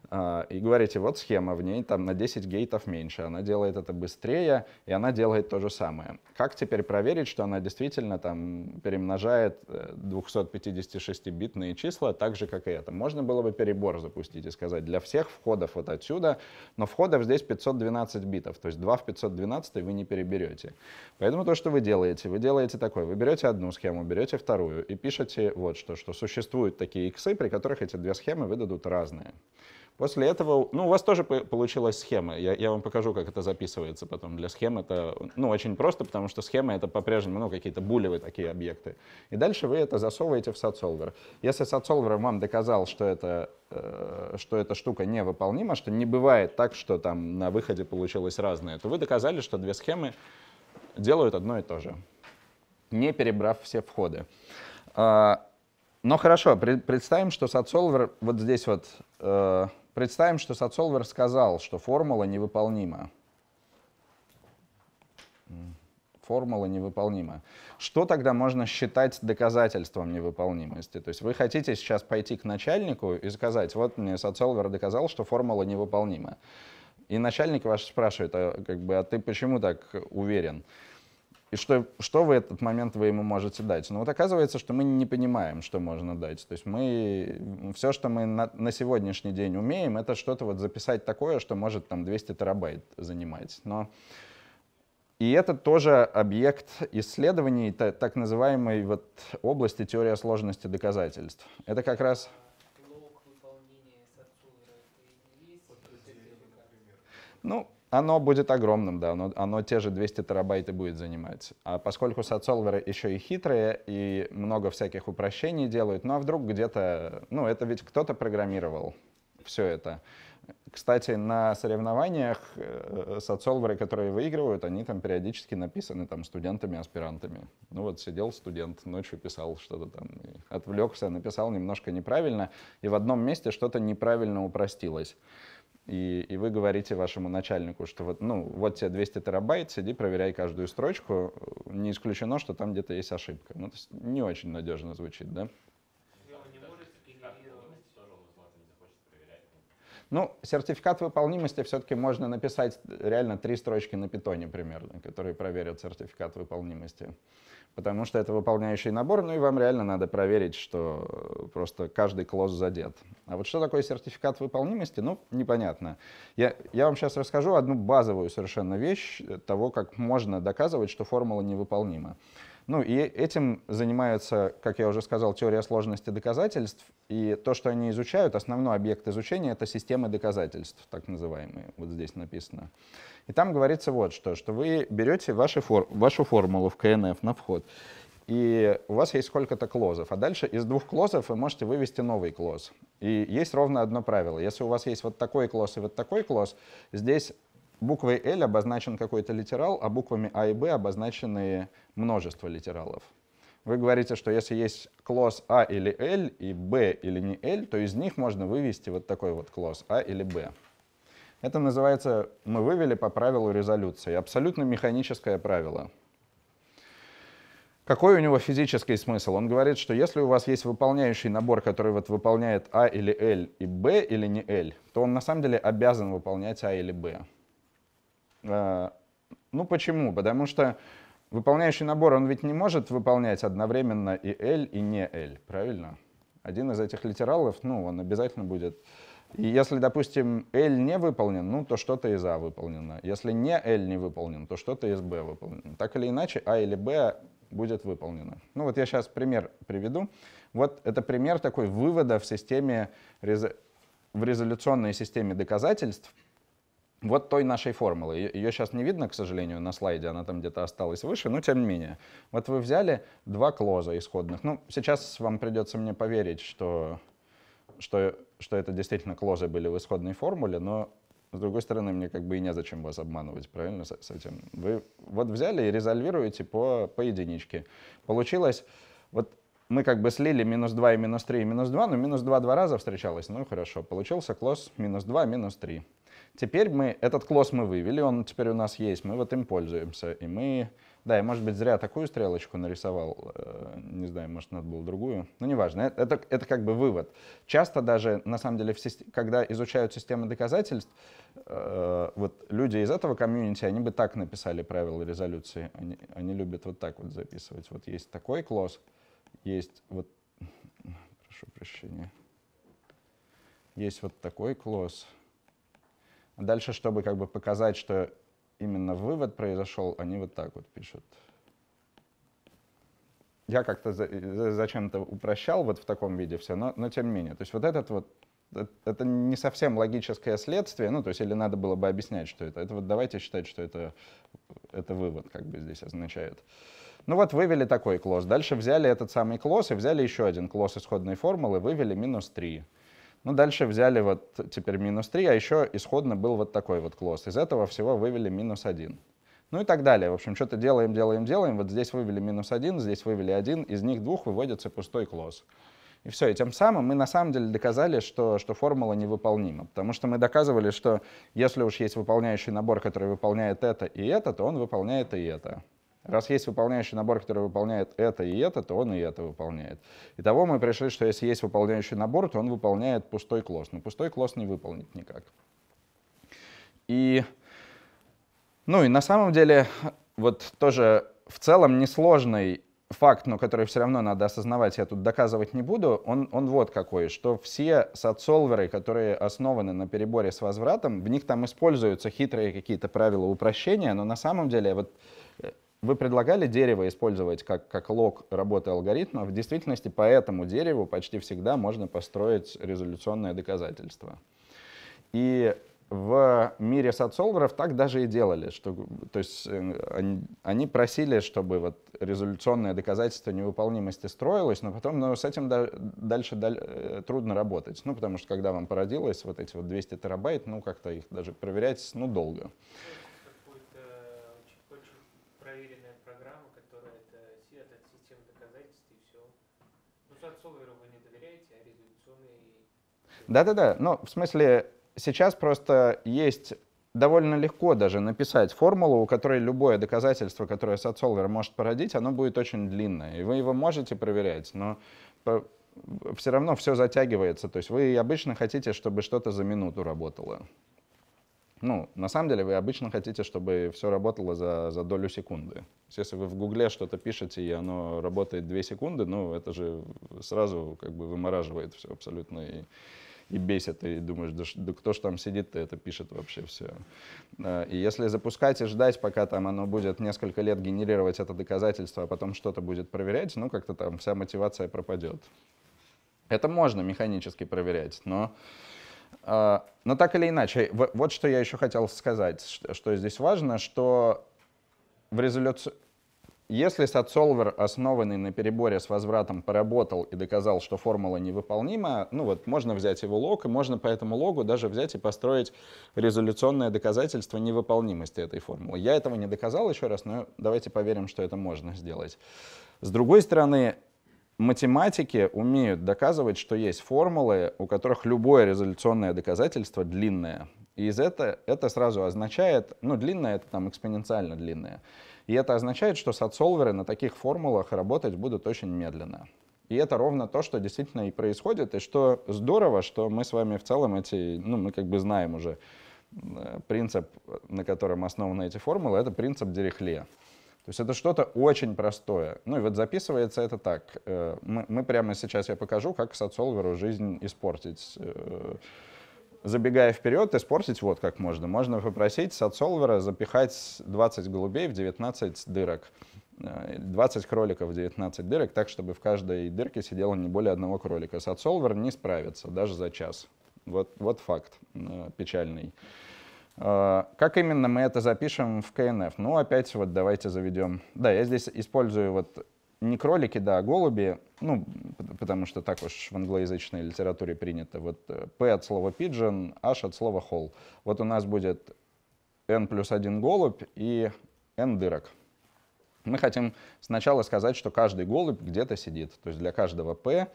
A: А, и говорите, вот схема, в ней там на 10 гейтов меньше, она делает это быстрее, и она делает то же самое. Как теперь проверить, что она действительно там перемножает 256-битные э, числа так же, как и это? Можно было бы перебор запустить и сказать, для всех входов вот отсюда, но входов здесь 512 512 битов, то есть 2 в 512 вы не переберете. Поэтому то, что вы делаете, вы делаете такое, вы берете одну схему, берете вторую и пишете вот что, что существуют такие иксы, при которых эти две схемы выдадут разные. После этого, ну, у вас тоже получилась схема. Я, я вам покажу, как это записывается потом. Для схем это, ну, очень просто, потому что схема это по-прежнему, ну, какие-то булевые такие объекты. И дальше вы это засовываете в SatSolver. Если SatSolver вам доказал, что это э, что эта штука невыполнима, что не бывает так, что там на выходе получилось разное, то вы доказали, что две схемы делают одно и то же, не перебрав все входы. А, но хорошо, представим, что SatSolver вот здесь вот э, Представим, что Сатсолвер сказал, что формула невыполнима. Формула невыполнима. Что тогда можно считать доказательством невыполнимости? То есть вы хотите сейчас пойти к начальнику и сказать, вот мне Сатсолвер доказал, что формула невыполнима. И начальник ваш спрашивает, а, как бы, а ты почему так уверен? и что, что в этот момент вы ему можете дать. Но вот оказывается, что мы не понимаем, что можно дать. То есть мы, все, что мы на, на сегодняшний день умеем, это что-то вот записать такое, что может там 200 терабайт занимать. Но и это тоже объект исследований так называемой вот области теория сложности доказательств. Это как раз... Ну, оно будет огромным, да, оно, оно те же 200 терабайт и будет занимать. А поскольку сатсолверы еще и хитрые, и много всяких упрощений делают, ну а вдруг где-то, ну это ведь кто-то программировал все это. Кстати, на соревнованиях э, сатсолверы, которые выигрывают, они там периодически написаны там студентами, аспирантами. Ну вот сидел студент, ночью писал что-то там, отвлекся, написал немножко неправильно, и в одном месте что-то неправильно упростилось и, и вы говорите вашему начальнику, что вот, ну, вот тебе 200 терабайт, сиди, проверяй каждую строчку, не исключено, что там где-то есть ошибка. Ну, то есть не очень надежно звучит, да? Ну, сертификат выполнимости все-таки можно написать реально три строчки на питоне примерно, которые проверят сертификат выполнимости. Потому что это выполняющий набор, ну и вам реально надо проверить, что э, просто каждый класс задет. А вот что такое сертификат выполнимости, ну, непонятно. Я, я вам сейчас расскажу одну базовую совершенно вещь э, того, как можно доказывать, что формула невыполнима. Ну и этим занимаются, как я уже сказал, теория сложности доказательств. И то, что они изучают, основной объект изучения — это системы доказательств, так называемые. Вот здесь написано. И там говорится вот что, что вы берете ваши фор вашу формулу в КНФ на вход, и у вас есть сколько-то клозов, а дальше из двух клозов вы можете вывести новый клоз. И есть ровно одно правило. Если у вас есть вот такой клоз и вот такой клоз, здесь буквой L обозначен какой-то литерал, а буквами А и Б обозначены множество литералов. Вы говорите, что если есть класс А или L и B или не L, то из них можно вывести вот такой вот класс А или B. Это называется, мы вывели по правилу резолюции, абсолютно механическое правило. Какой у него физический смысл? Он говорит, что если у вас есть выполняющий набор, который вот выполняет А или L и B или не L, то он на самом деле обязан выполнять А или B. А, ну почему? Потому что выполняющий набор, он ведь не может выполнять одновременно и L, и не L, правильно? Один из этих литералов, ну, он обязательно будет... И если, допустим, L не выполнен, ну, то что-то из A «а» выполнено. Если не L не выполнен, то что-то из B выполнено. Так или иначе, A «а» или B будет выполнено. Ну, вот я сейчас пример приведу. Вот это пример такой вывода в системе, в резолюционной системе доказательств вот той нашей формулы. Ее сейчас не видно, к сожалению, на слайде, она там где-то осталась выше, но тем не менее. Вот вы взяли два клоза исходных. Ну, сейчас вам придется мне поверить, что, что, что это действительно клозы были в исходной формуле, но с другой стороны, мне как бы и незачем вас обманывать, правильно, с, с этим. Вы вот взяли и резольвируете по, по единичке. Получилось, вот мы как бы слили минус 2 и минус 3 и минус 2, но минус 2 два раза встречалось, ну хорошо, получился класс минус 2, минус 3. Теперь мы, этот клосс мы вывели, он теперь у нас есть, мы вот им пользуемся. И мы, да, я, может быть, зря такую стрелочку нарисовал, э, не знаю, может, надо было другую, но неважно, это, это, это как бы вывод. Часто даже, на самом деле, в сист... когда изучают системы доказательств, э, вот люди из этого комьюнити, они бы так написали правила резолюции, они, они любят вот так вот записывать. Вот есть такой клосс, есть вот, прошу прощения, есть вот такой класс. А дальше, чтобы как бы показать, что именно вывод произошел, они вот так вот пишут. Я как-то зачем-то упрощал вот в таком виде все, но, но тем не менее. То есть вот этот вот, э, это не совсем логическое следствие, ну то есть или надо было бы объяснять, что это. Это вот давайте считать, что это, это вывод как бы здесь означает. Ну вот вывели такой класс. Дальше взяли этот самый класс и взяли еще один класс исходной формулы, вывели минус 3. Ну, дальше взяли вот теперь минус 3, а еще исходно был вот такой вот клосс. Из этого всего вывели минус 1. Ну и так далее. В общем, что-то делаем, делаем, делаем. Вот здесь вывели минус 1, здесь вывели 1. Из них двух выводится пустой клосс. И все, и тем самым мы на самом деле доказали, что, что формула невыполнима, потому что мы доказывали, что если уж есть выполняющий набор, который выполняет это и это, то он выполняет и это. Раз есть выполняющий набор, который выполняет это и это, то он и это выполняет. Итого мы пришли, что если есть выполняющий набор, то он выполняет пустой класс. Но пустой класс не выполнит никак. И, ну и на самом деле, вот тоже в целом несложный факт, но который все равно надо осознавать, я тут доказывать не буду, он, он вот какой, что все садсолверы, которые основаны на переборе с возвратом, в них там используются хитрые какие-то правила упрощения, но на самом деле вот вы предлагали дерево использовать как, как лог работы алгоритма. В действительности по этому дереву почти всегда можно построить резолюционное доказательство. И в мире социологов так даже и делали. Что, то есть э, они, они просили, чтобы вот резолюционное доказательство невыполнимости строилось, но потом ну, с этим да, дальше даль, э, трудно работать. Ну, потому что когда вам породилось вот эти вот 200 терабайт, ну, как-то их даже проверять, ну, долго. Да-да-да, но ну, в смысле сейчас просто есть довольно легко даже написать формулу, у которой любое доказательство, которое SatSolver может породить, оно будет очень длинное, и вы его можете проверять, но все равно все затягивается. То есть вы обычно хотите, чтобы что-то за минуту работало. Ну, на самом деле вы обычно хотите, чтобы все работало за, за долю секунды. Если вы в Гугле что-то пишете, и оно работает 2 секунды, ну, это же сразу как бы вымораживает все абсолютно. И и бесит, и думаешь, да, да кто же там сидит-то это пишет вообще все. Э, и если запускать и ждать, пока там оно будет несколько лет генерировать это доказательство, а потом что-то будет проверять, ну как-то там вся мотивация пропадет. Это можно механически проверять, но э, но так или иначе, вот что я еще хотел сказать, что здесь важно, что в резолюции если садсолвер, основанный на переборе с возвратом, поработал и доказал, что формула невыполнима, ну вот можно взять его лог, и можно по этому логу даже взять и построить резолюционное доказательство невыполнимости этой формулы. Я этого не доказал еще раз, но давайте поверим, что это можно сделать. С другой стороны, математики умеют доказывать, что есть формулы, у которых любое резолюционное доказательство длинное. И из это, это сразу означает, ну длинное это там экспоненциально длинное. И это означает, что садсолверы на таких формулах работать будут очень медленно. И это ровно то, что действительно и происходит, и что здорово, что мы с вами в целом эти, ну, мы как бы знаем уже э, принцип, на котором основаны эти формулы, это принцип Дирихле. То есть это что-то очень простое. Ну и вот записывается это так. Э, мы, мы прямо сейчас я покажу, как социологеру жизнь испортить э, забегая вперед, испортить вот как можно. Можно попросить Сатсолвера запихать 20 голубей в 19 дырок. 20 э, кроликов, в 19 дырок, так, чтобы в каждой дырке сидело не более одного кролика. Сатсолвер не справится даже за час. Вот, вот факт э, печальный. Э, как именно мы это запишем в КНФ? Ну, опять вот давайте заведем. Да, я здесь использую вот не кролики, да, а голуби, ну, потому что так уж в англоязычной литературе принято. Вот P э, от слова pigeon, H от слова hole. Вот у нас будет n плюс один голубь и n дырок. Мы хотим сначала сказать, что каждый голубь где-то сидит. То есть для каждого p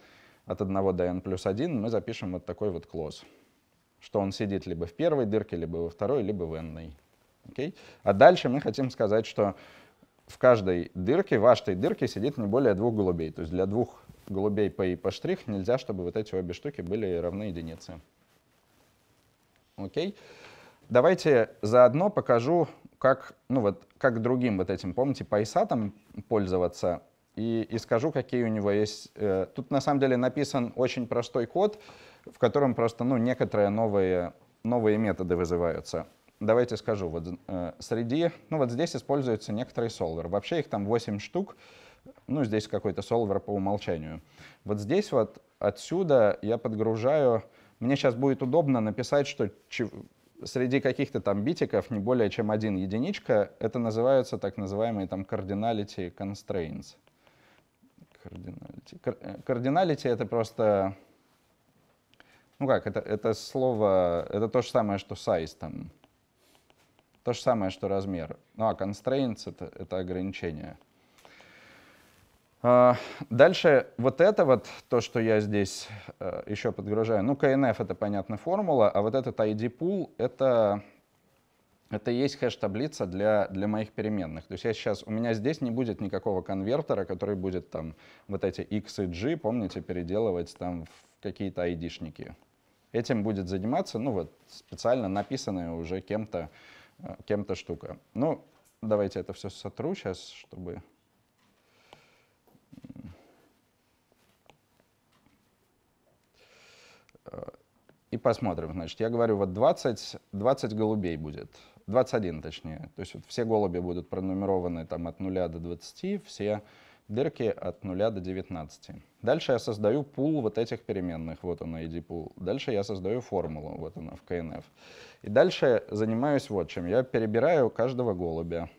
A: от 1 до n плюс 1 мы запишем вот такой вот клоз, что он сидит либо в первой дырке, либо во второй, либо в n. Okay? А дальше мы хотим сказать, что в каждой дырке, в этой дырке сидит не более двух голубей. То есть для двух голубей по и P' нельзя, чтобы вот эти обе штуки были равны единице. Окей? Давайте заодно покажу, как, ну вот, как другим вот этим, помните, пайсатом пользоваться, и, и скажу, какие у него есть. Э, тут на самом деле написан очень простой код, в котором просто ну, некоторые новые, новые методы вызываются давайте скажу, вот э, среди, ну вот здесь используются некоторые солвер. Вообще их там 8 штук, ну здесь какой-то солвер по умолчанию. Вот здесь вот отсюда я подгружаю, мне сейчас будет удобно написать, что среди каких-то там битиков не более чем один единичка, это называются так называемые там cardinality constraints. Cardinality, cardinality э, это просто ну как, это, это слово, это то же самое, что size там. То же самое, что размер. Ну а constraints это, — это ограничение. А, дальше вот это вот, то, что я здесь э, еще подгружаю. Ну, KNF — это, понятно, формула, а вот этот ID-pool пул это, это есть хэш-таблица для, для моих переменных. То есть я сейчас, у меня здесь не будет никакого конвертера, который будет там вот эти X и G, помните, переделывать там в какие-то ID-шники. Этим будет заниматься, ну вот, специально написанное уже кем-то Э, кем-то штука. Ну, давайте это все сотру сейчас, чтобы... Э, и посмотрим. Значит, я говорю, вот 20, 20 голубей будет. 21 точнее. То есть вот все голуби будут пронумерованы там от 0 до 20, все дырки от 0 до 19. Дальше я создаю пул вот этих переменных, вот она id пул. Дальше я создаю формулу, вот она в knf. И дальше занимаюсь вот чем. Я перебираю каждого голубя.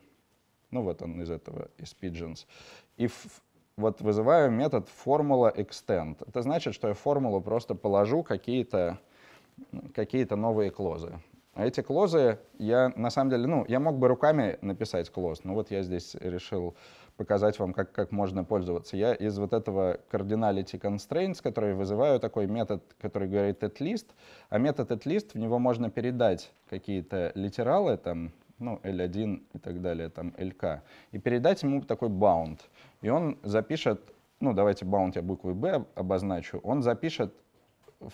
A: Ну вот он из этого, из pigeons. И вот вызываю метод формула extend. Это значит, что я формулу просто положу какие-то какие, -то, какие -то новые клозы. А эти клозы я на самом деле, ну, я мог бы руками написать клоз, но вот я здесь решил показать вам, как, как можно пользоваться. Я из вот этого cardinality constraints, который вызываю такой метод, который говорит at least, а метод at least, в него можно передать какие-то литералы, там, ну, L1 и так далее, там, LK, и передать ему такой bound. И он запишет, ну, давайте bound я буквой B обозначу, он запишет в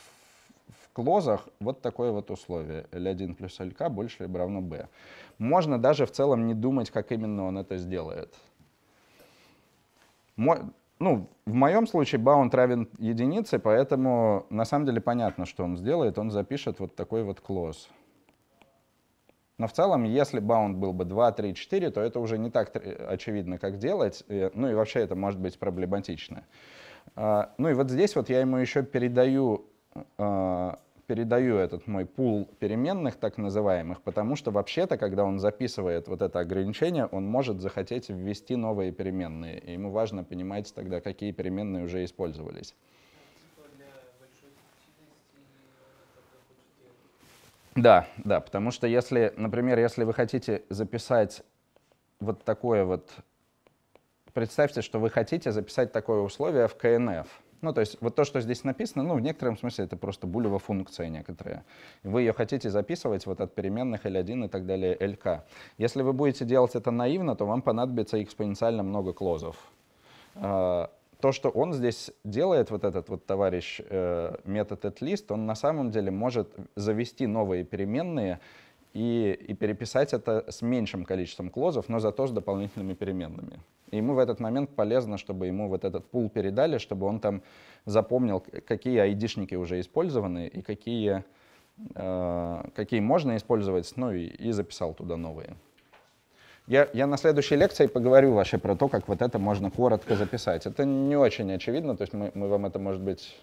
A: клозах вот такое вот условие. L1 плюс LK больше либо равно B. Можно даже в целом не думать, как именно он это сделает. Мо ну, в моем случае bound равен единице, поэтому на самом деле понятно, что он сделает. Он запишет вот такой вот клоз. Но в целом, если bound был бы 2, 3, 4, то это уже не так очевидно, как делать. Ну и вообще это может быть проблематично. А, ну и вот здесь вот я ему еще передаю Э, передаю этот мой пул переменных, так называемых, потому что вообще-то, когда он записывает вот это ограничение, он может захотеть ввести новые переменные, и ему важно понимать тогда, какие переменные уже использовались. Да, да, потому что если, например, если вы хотите записать вот такое вот, представьте, что вы хотите записать такое условие в КНФ, ну, то есть вот то, что здесь написано, ну, в некотором смысле это просто булева функция некоторая. Вы ее хотите записывать вот от переменных L1 и так далее LK. Если вы будете делать это наивно, то вам понадобится экспоненциально много клозов. А, то, что он здесь делает, вот этот вот товарищ э, метод atList, он на самом деле может завести новые переменные, и, и переписать это с меньшим количеством клозов, но зато с дополнительными переменными. И ему в этот момент полезно, чтобы ему вот этот пул передали, чтобы он там запомнил, какие айдишники уже использованы и какие, э, какие можно использовать, ну и, и записал туда новые. Я, я на следующей лекции поговорю вообще про то, как вот это можно коротко записать. Это не очень очевидно, то есть мы, мы вам это, может быть,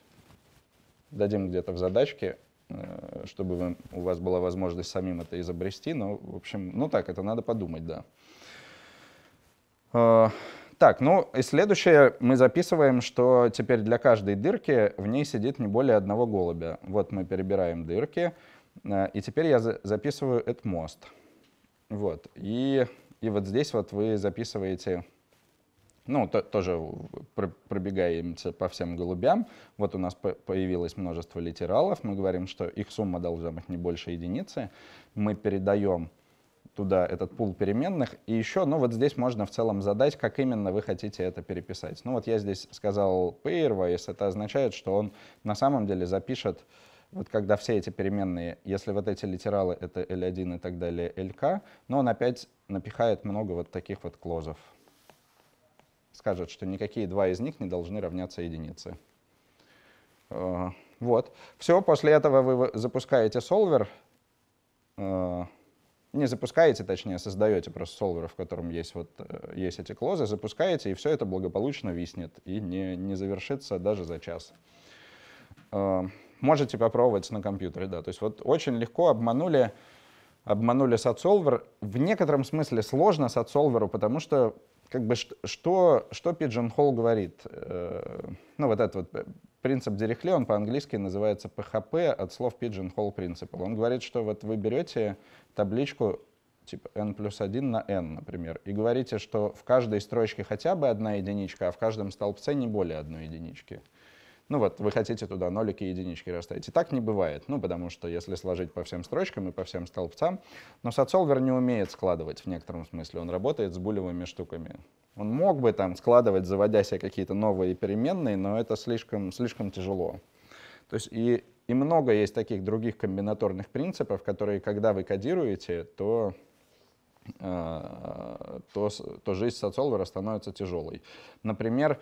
A: дадим где-то в задачке, Э, чтобы вы, у вас была возможность самим это изобрести. Но, в общем, ну так, это надо подумать, да. Э, так, ну и следующее мы записываем, что теперь для каждой дырки в ней сидит не более одного голубя. Вот мы перебираем дырки, э, и теперь я записываю этот мост. Вот, и, и вот здесь вот вы записываете ну, то, тоже пробегаемся по всем голубям. Вот у нас по появилось множество литералов. Мы говорим, что их сумма должна быть не больше единицы. Мы передаем туда этот пул переменных. И еще, ну вот здесь можно в целом задать, как именно вы хотите это переписать. Ну вот я здесь сказал pairwise, это означает, что он на самом деле запишет, вот когда все эти переменные, если вот эти литералы это L1 и так далее, LK, но он опять напихает много вот таких вот клозов скажет, что никакие два из них не должны равняться единице. Э, вот. Все, после этого вы запускаете солвер. Э, не запускаете, точнее, создаете просто солвер, в котором есть, вот, э, есть эти клозы, запускаете, и все это благополучно виснет и не, не завершится даже за час. Можете попробовать на компьютере, да. То есть вот очень легко обманули обманули SatSolver. В некотором смысле сложно SatSolver, потому что как бы что, что Pigeon Hole говорит? Э, ну, вот этот вот э, принцип Дирихле, он по-английски называется PHP от слов Pigeon Hole Principle. Он говорит, что вот вы берете табличку типа n плюс 1 на n, например, и говорите, что в каждой строчке хотя бы одна единичка, а в каждом столбце не более одной единички ну вот вы хотите туда нолики и единички расставить. И так не бывает, ну потому что если сложить по всем строчкам и по всем столбцам, но SatSolver не умеет складывать в некотором смысле, он работает с булевыми штуками. Он мог бы там складывать, заводя себе какие-то новые переменные, но это слишком, слишком тяжело. То есть и, и много есть таких других комбинаторных принципов, которые, когда вы кодируете, то э, то, то жизнь социолога становится тяжелой. Например,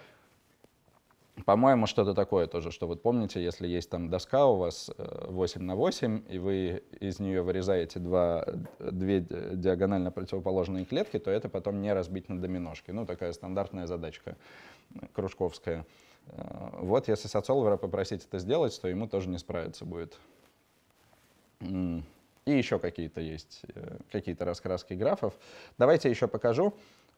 A: по-моему, что-то такое тоже, что вот помните, если есть там доска у вас 8 э, на 8, и вы из нее вырезаете два, две диагонально противоположные клетки, то это потом не разбить на доминошки. Ну, такая стандартная задачка э, кружковская. Э, вот если социолога попросить это сделать, то ему тоже не справиться будет. И еще какие-то есть, какие-то раскраски графов. Давайте еще покажу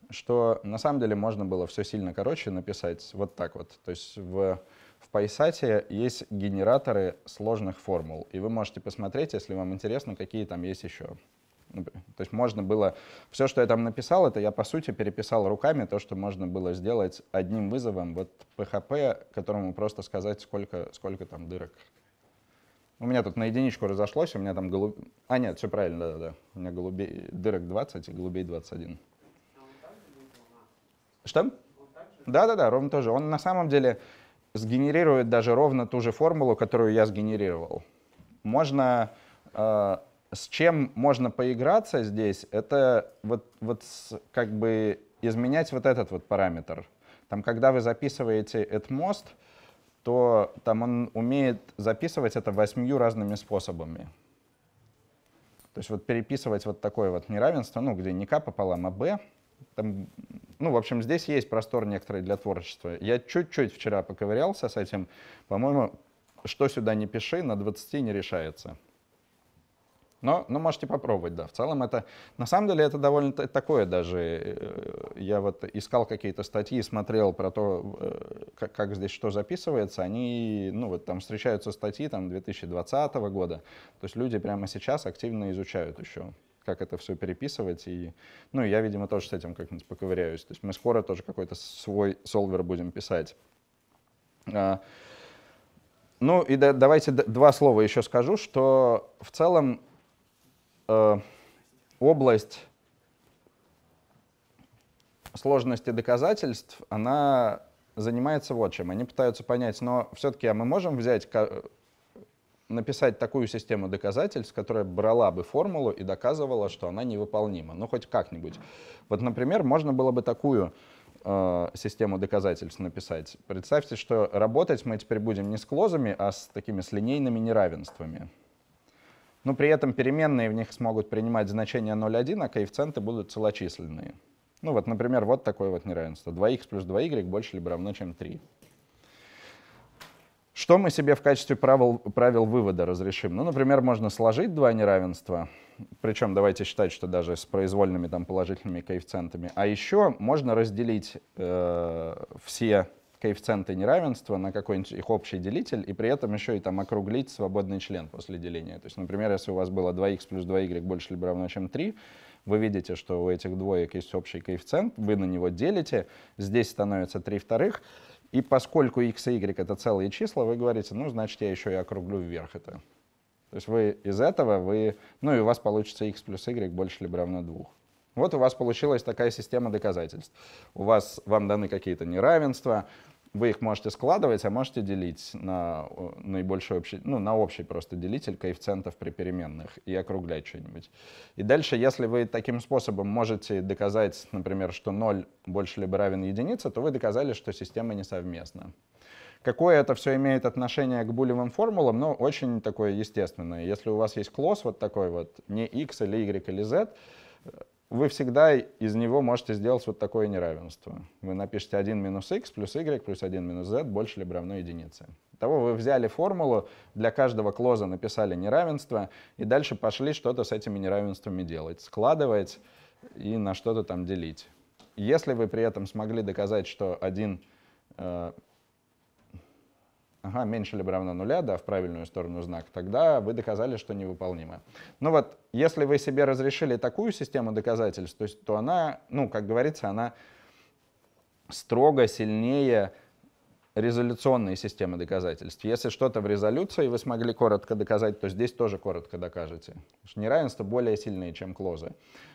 A: что на самом деле можно было все сильно короче написать вот так вот. То есть в, в PySat есть генераторы сложных формул, и вы можете посмотреть, если вам интересно, какие там есть еще. Ну, то есть можно было... Все, что я там написал, это я, по сути, переписал руками то, что можно было сделать одним вызовом, вот PHP, которому просто сказать, сколько, сколько там дырок. У меня тут на единичку разошлось, у меня там голуб... А, нет, все правильно, да-да-да. У меня голубей... дырок 20 и голубей 21. Что? Да-да-да, ровно тоже. Он на самом деле сгенерирует даже ровно ту же формулу, которую я сгенерировал. Можно, э, с чем можно поиграться здесь, это вот, вот с, как бы изменять вот этот вот параметр. Там, когда вы записываете этот мост, то там он умеет записывать это восьмью разными способами. То есть вот переписывать вот такое вот неравенство, ну, где не k пополам, а b, там, ну, в общем, здесь есть простор некоторый для творчества. Я чуть-чуть вчера поковырялся с этим. По-моему, что сюда не пиши, на 20 не решается. Но, но ну, можете попробовать, да. В целом это, на самом деле, это довольно такое даже. Э, я вот искал какие-то статьи, смотрел про то, э, как, как здесь что записывается. Они, ну вот там встречаются статьи там 2020 года. То есть люди прямо сейчас активно изучают еще как это все переписывать. И, ну, я, видимо, тоже с этим как-нибудь поковыряюсь. То есть мы скоро тоже какой-то свой солвер будем писать. А, ну и да, давайте два слова еще скажу, что в целом э, область сложности доказательств, она занимается вот чем. Они пытаются понять, но все-таки а мы можем взять написать такую систему доказательств, которая брала бы формулу и доказывала, что она невыполнима. Ну, хоть как-нибудь. Вот, например, можно было бы такую э, систему доказательств написать. Представьте, что работать мы теперь будем не с клозами, а с такими с линейными неравенствами. Но при этом переменные в них смогут принимать значение 0,1, а коэффициенты будут целочисленные. Ну вот, например, вот такое вот неравенство. 2х плюс 2y больше либо равно, чем 3. Что мы себе в качестве правил, правил вывода разрешим? Ну, например, можно сложить два неравенства, причем давайте считать, что даже с произвольными там, положительными коэффициентами. А еще можно разделить э, все коэффициенты неравенства на какой-нибудь их общий делитель, и при этом еще и там округлить свободный член после деления. То есть, например, если у вас было 2х плюс 2y больше либо равно, чем 3, вы видите, что у этих двоек есть общий коэффициент, вы на него делите, здесь становится 3 вторых, и поскольку x и y это целые числа, вы говорите, ну, значит, я еще и округлю вверх это. То есть вы из этого, вы, ну и у вас получится x плюс y больше либо равно 2. Вот у вас получилась такая система доказательств. У вас, вам даны какие-то неравенства, вы их можете складывать, а можете делить на наибольший общий, ну, на общий просто делитель коэффициентов при переменных и округлять что-нибудь. И дальше, если вы таким способом можете доказать, например, что 0 больше либо равен единице, то вы доказали, что система несовместна. Какое это все имеет отношение к булевым формулам, ну, очень такое естественное. Если у вас есть класс вот такой вот, не x или y или z, вы всегда из него можете сделать вот такое неравенство. Вы напишите 1 минус x плюс y плюс 1 минус z больше либо равно единице. Того вы взяли формулу, для каждого клоза написали неравенство, и дальше пошли что-то с этими неравенствами делать, складывать и на что-то там делить. Если вы при этом смогли доказать, что один э, ага, меньше либо равно нуля, да, в правильную сторону знак, тогда вы доказали, что невыполнимо. Но ну вот если вы себе разрешили такую систему доказательств, то, есть, то она, ну, как говорится, она строго сильнее резолюционные системы доказательств. Если что-то в резолюции вы смогли коротко доказать, то здесь тоже коротко докажете. неравенство более сильное, чем клозы.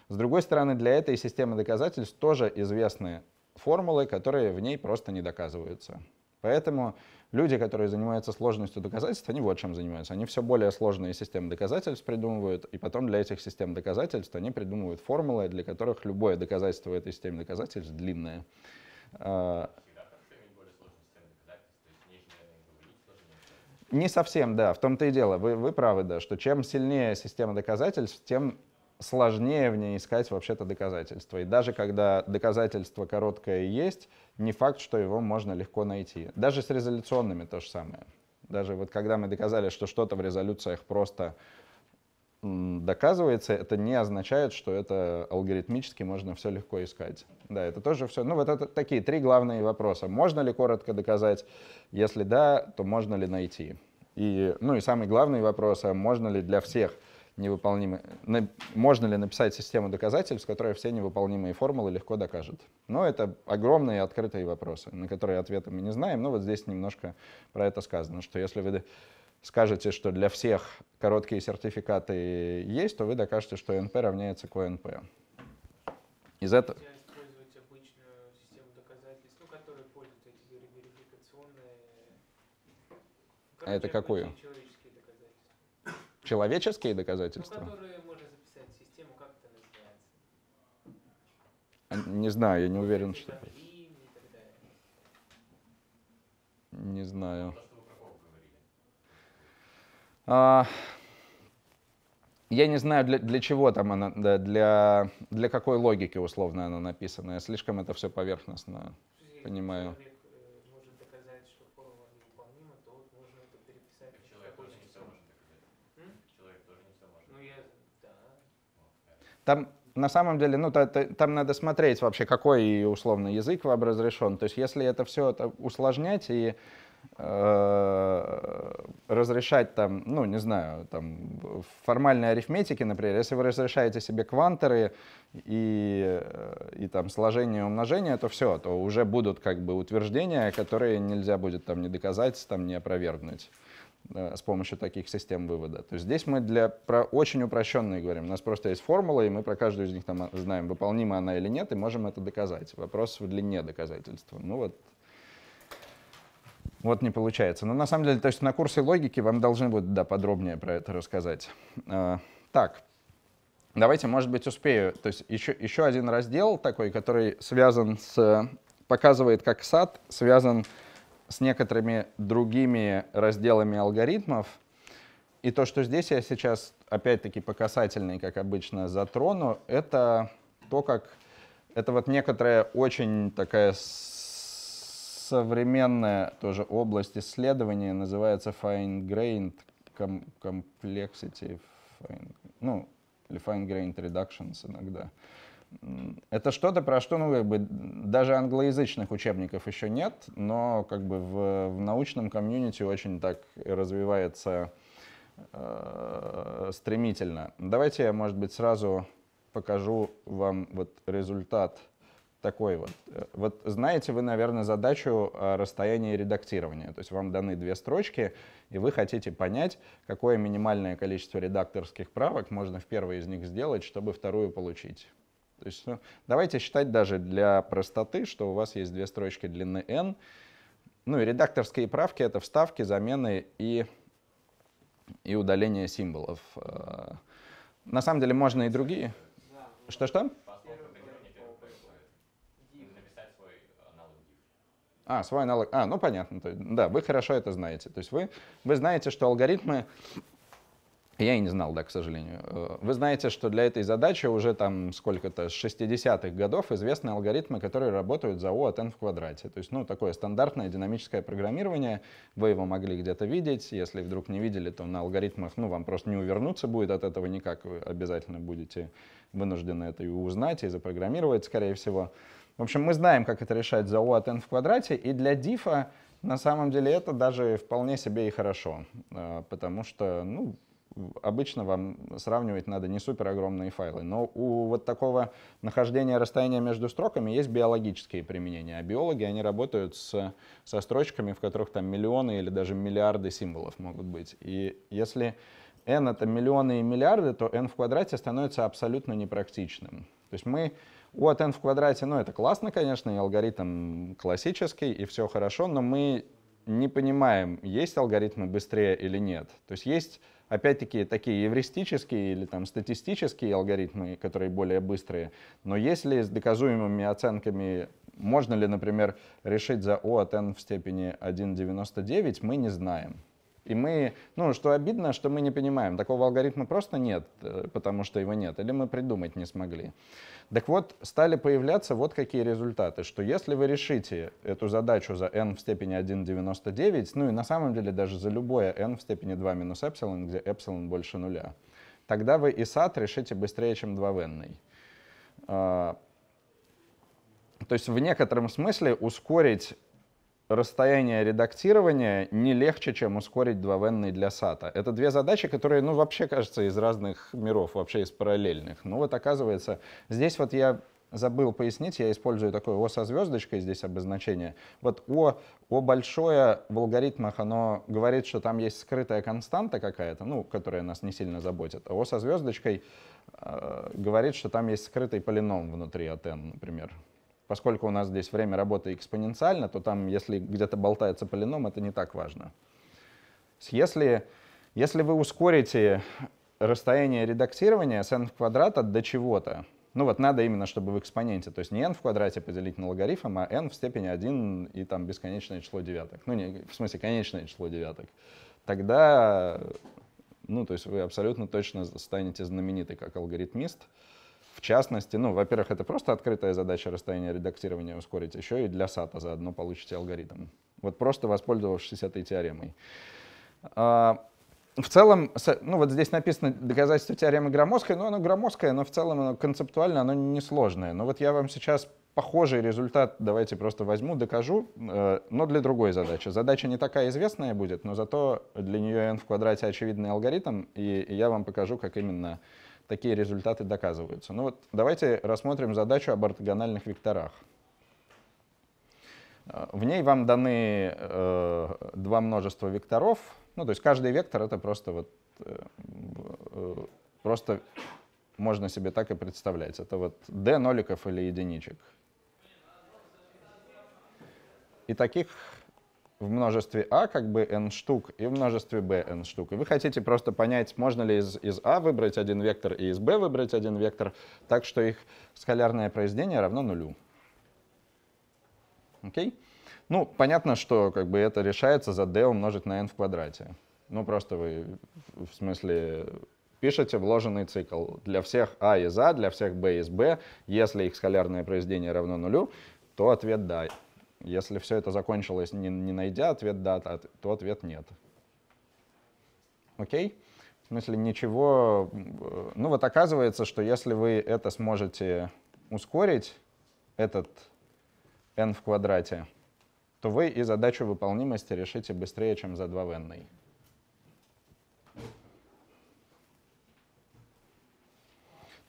A: С другой стороны, для этой системы доказательств тоже известны формулы, которые в ней просто не доказываются. Поэтому Люди, которые занимаются сложностью доказательств, они вот чем занимаются. Они все более сложные системы доказательств придумывают, и потом для этих систем доказательств они придумывают формулы, для которых любое доказательство в этой системе доказательств длинное. А, Не совсем, да, в том-то и дело. Вы, вы правы, да, что чем сильнее система доказательств, тем сложнее в ней искать вообще-то доказательства. И даже когда доказательство короткое есть, не факт, что его можно легко найти. Даже с резолюционными то же самое. Даже вот когда мы доказали, что что-то в резолюциях просто доказывается, это не означает, что это алгоритмически можно все легко искать. Да, это тоже все. Ну, вот это такие три главные вопроса. Можно ли коротко доказать? Если да, то можно ли найти? И, ну и самый главный вопрос, а можно ли для всех невыполнимые... Можно ли написать систему доказательств, которая все невыполнимые формулы легко докажет? Но ну, это огромные открытые вопросы, на которые ответа мы не знаем. Но ну, вот здесь немножко про это сказано, что если вы скажете, что для всех короткие сертификаты есть, то вы докажете, что NP равняется КНП. Из этого... Ну, а это какую? Человек. Человеческие доказательства? Ну, а, не знаю, я не уверен, что... Типа не знаю. Ну, а, я не знаю, для, для чего там она, для, для какой логики условно она написана. Я слишком это все поверхностно понимаю. Человек Там на самом деле, ну, там надо смотреть вообще, какой условно язык вам разрешен. То есть, если это все это усложнять и э, разрешать там, ну, не знаю, там в формальной арифметике, например, если вы разрешаете себе квантеры и, э, и там сложение и умножение, то все, то уже будут как бы утверждения, которые нельзя будет там не доказать, там не опровергнуть. Э, с помощью таких систем вывода. То есть здесь мы для, про очень упрощенные говорим. У нас просто есть формула, и мы про каждую из них там а, знаем, выполнима она или нет, и можем это доказать. Вопрос в длине доказательства. Ну вот, вот не получается. Но на самом деле, то есть на курсе логики вам должны будут да, подробнее про это рассказать. Э, так, давайте, может быть, успею. То есть еще, еще один раздел такой, который связан с... показывает, как сад связан с с некоторыми другими разделами алгоритмов. И то, что здесь я сейчас опять-таки по касательной, как обычно, затрону, это то, как это вот некоторая очень такая современная тоже область исследования, называется fine-grained complexity, fine, ну, или fine-grained reductions иногда. Uh, это что-то, про что, ну, как бы, даже англоязычных учебников еще нет, но как бы в, в научном комьюнити очень так развивается э, стремительно. Давайте я, может быть, сразу покажу вам вот результат такой вот. Э, вот знаете вы, наверное, задачу о расстоянии редактирования. То есть вам даны две строчки, и вы хотите понять, какое минимальное количество редакторских правок можно в первой из них сделать, чтобы вторую получить. То есть, ну, давайте считать даже для простоты, что у вас есть две строчки длины n. Ну и редакторские правки — это вставки, замены и, и удаление символов. Э, на самом деле можно и другие. Что-что? А, свой аналог. А, ну понятно. Да, вы хорошо это знаете. То есть вы, вы знаете, что алгоритмы я и не знал, да, к сожалению. Э, вы знаете, что для этой задачи уже там сколько-то с 60-х годов известны алгоритмы, которые работают за O от n в квадрате. То есть, ну, такое стандартное динамическое программирование. Вы его могли где-то видеть. Если вдруг не видели, то на алгоритмах, ну, вам просто не увернуться будет от этого никак. Вы обязательно будете вынуждены это и узнать, и запрограммировать, скорее всего. В общем, мы знаем, как это решать за O от n в квадрате. И для дифа на самом деле это даже вполне себе и хорошо, э, потому что, ну, обычно вам сравнивать надо не супер огромные файлы. Но у вот такого нахождения расстояния между строками есть биологические применения. А биологи, они работают с, со строчками, в которых там миллионы или даже миллиарды символов могут быть. И если n это миллионы и миллиарды, то n в квадрате становится абсолютно непрактичным. То есть мы от n в квадрате, ну это классно, конечно, и алгоритм классический, и все хорошо, но мы не понимаем, есть алгоритмы быстрее или нет. То есть есть опять-таки, такие евристические или там статистические алгоритмы, которые более быстрые. Но если с доказуемыми оценками можно ли, например, решить за O от n в степени 1,99, мы не знаем. И мы, ну, что обидно, что мы не понимаем. Такого алгоритма просто нет, э, потому что его нет. Или мы придумать не смогли. Так вот, стали появляться вот какие результаты, что если вы решите эту задачу за n в степени 1,99, ну и на самом деле даже за любое n в степени 2 минус эпсилон, где эпсилон больше нуля, тогда вы и сад решите быстрее, чем 2 в n. А, то есть в некотором смысле ускорить расстояние редактирования не легче, чем ускорить 2 для SATA. Это две задачи, которые, ну, вообще, кажется, из разных миров, вообще из параллельных. Ну, вот оказывается, здесь вот я забыл пояснить, я использую такое О со звездочкой здесь обозначение. Вот О, О большое в алгоритмах, оно говорит, что там есть скрытая константа какая-то, ну, которая нас не сильно заботит. А О со звездочкой э, говорит, что там есть скрытый полином внутри от n, например. Поскольку у нас здесь время работы экспоненциально, то там, если где-то болтается полином, это не так важно. Если, если вы ускорите расстояние редактирования с n в квадрат от до чего-то, ну вот надо именно, чтобы в экспоненте, то есть не n в квадрате поделить на логарифм, а n в степени 1 и там бесконечное число девяток. Ну, не, в смысле, конечное число девяток. Тогда, ну, то есть вы абсолютно точно станете знамениты как алгоритмист частности, ну, во-первых, это просто открытая задача расстояния редактирования ускорить, еще и для SATA заодно получите алгоритм. Вот просто воспользовавшись этой теоремой. А, в целом, ну вот здесь написано доказательство теоремы Громоздкой, но оно громоздкое, но в целом оно концептуально оно несложное. Но вот я вам сейчас похожий результат давайте просто возьму, докажу, э, но для другой задачи. Задача не такая известная будет, но зато для нее n в квадрате очевидный алгоритм, и я вам покажу, как именно такие результаты доказываются. Ну вот давайте рассмотрим задачу об ортогональных векторах. Э, в ней вам даны э, два множества векторов. Ну, то есть каждый вектор это просто вот э, э, просто можно себе так и представлять. Это вот d ноликов или единичек. И таких в множестве А как бы n штук и в множестве b n штук. И вы хотите просто понять, можно ли из, из А выбрать один вектор и из b выбрать один вектор, так что их скалярное произведение равно нулю. Окей? Ну, понятно, что как бы это решается за d умножить на n в квадрате. Ну, просто вы, в смысле, пишете вложенный цикл. Для всех А из А, для всех Б из Б, если их скалярное произведение равно нулю, то ответ да. Если все это закончилось, не, не найдя ответ да, то ответ нет. Окей? В смысле, ничего... Э, ну вот оказывается, что если вы это сможете ускорить, этот n в квадрате, то вы и задачу выполнимости решите быстрее, чем за 2 в n. -ной.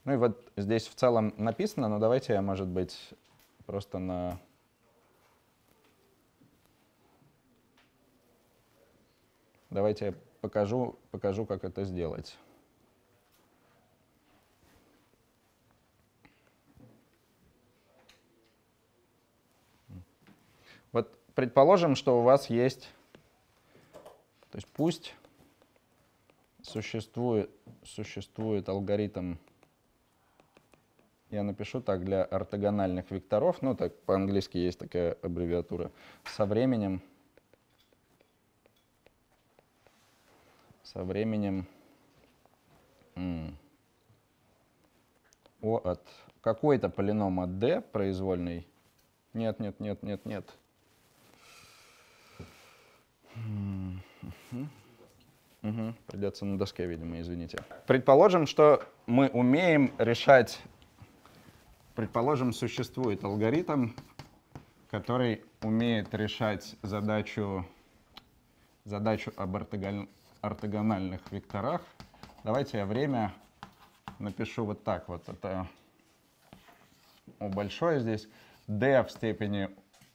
A: Ну и вот здесь в целом написано, но давайте я, может быть, просто на Давайте я покажу, покажу как это сделать. Вот предположим, что у вас есть, то есть пусть существует, существует алгоритм, я напишу так, для ортогональных векторов, ну так по-английски есть такая аббревиатура, со временем со временем о от какой-то полином от d произвольный. Нет, нет, нет, нет, нет. Угу, придется на доске, видимо, извините. Предположим, что мы умеем решать, предположим, существует алгоритм, который умеет решать задачу, задачу об ортогон ортогональных векторах. Давайте я время напишу вот так вот. Это о большое здесь. D в степени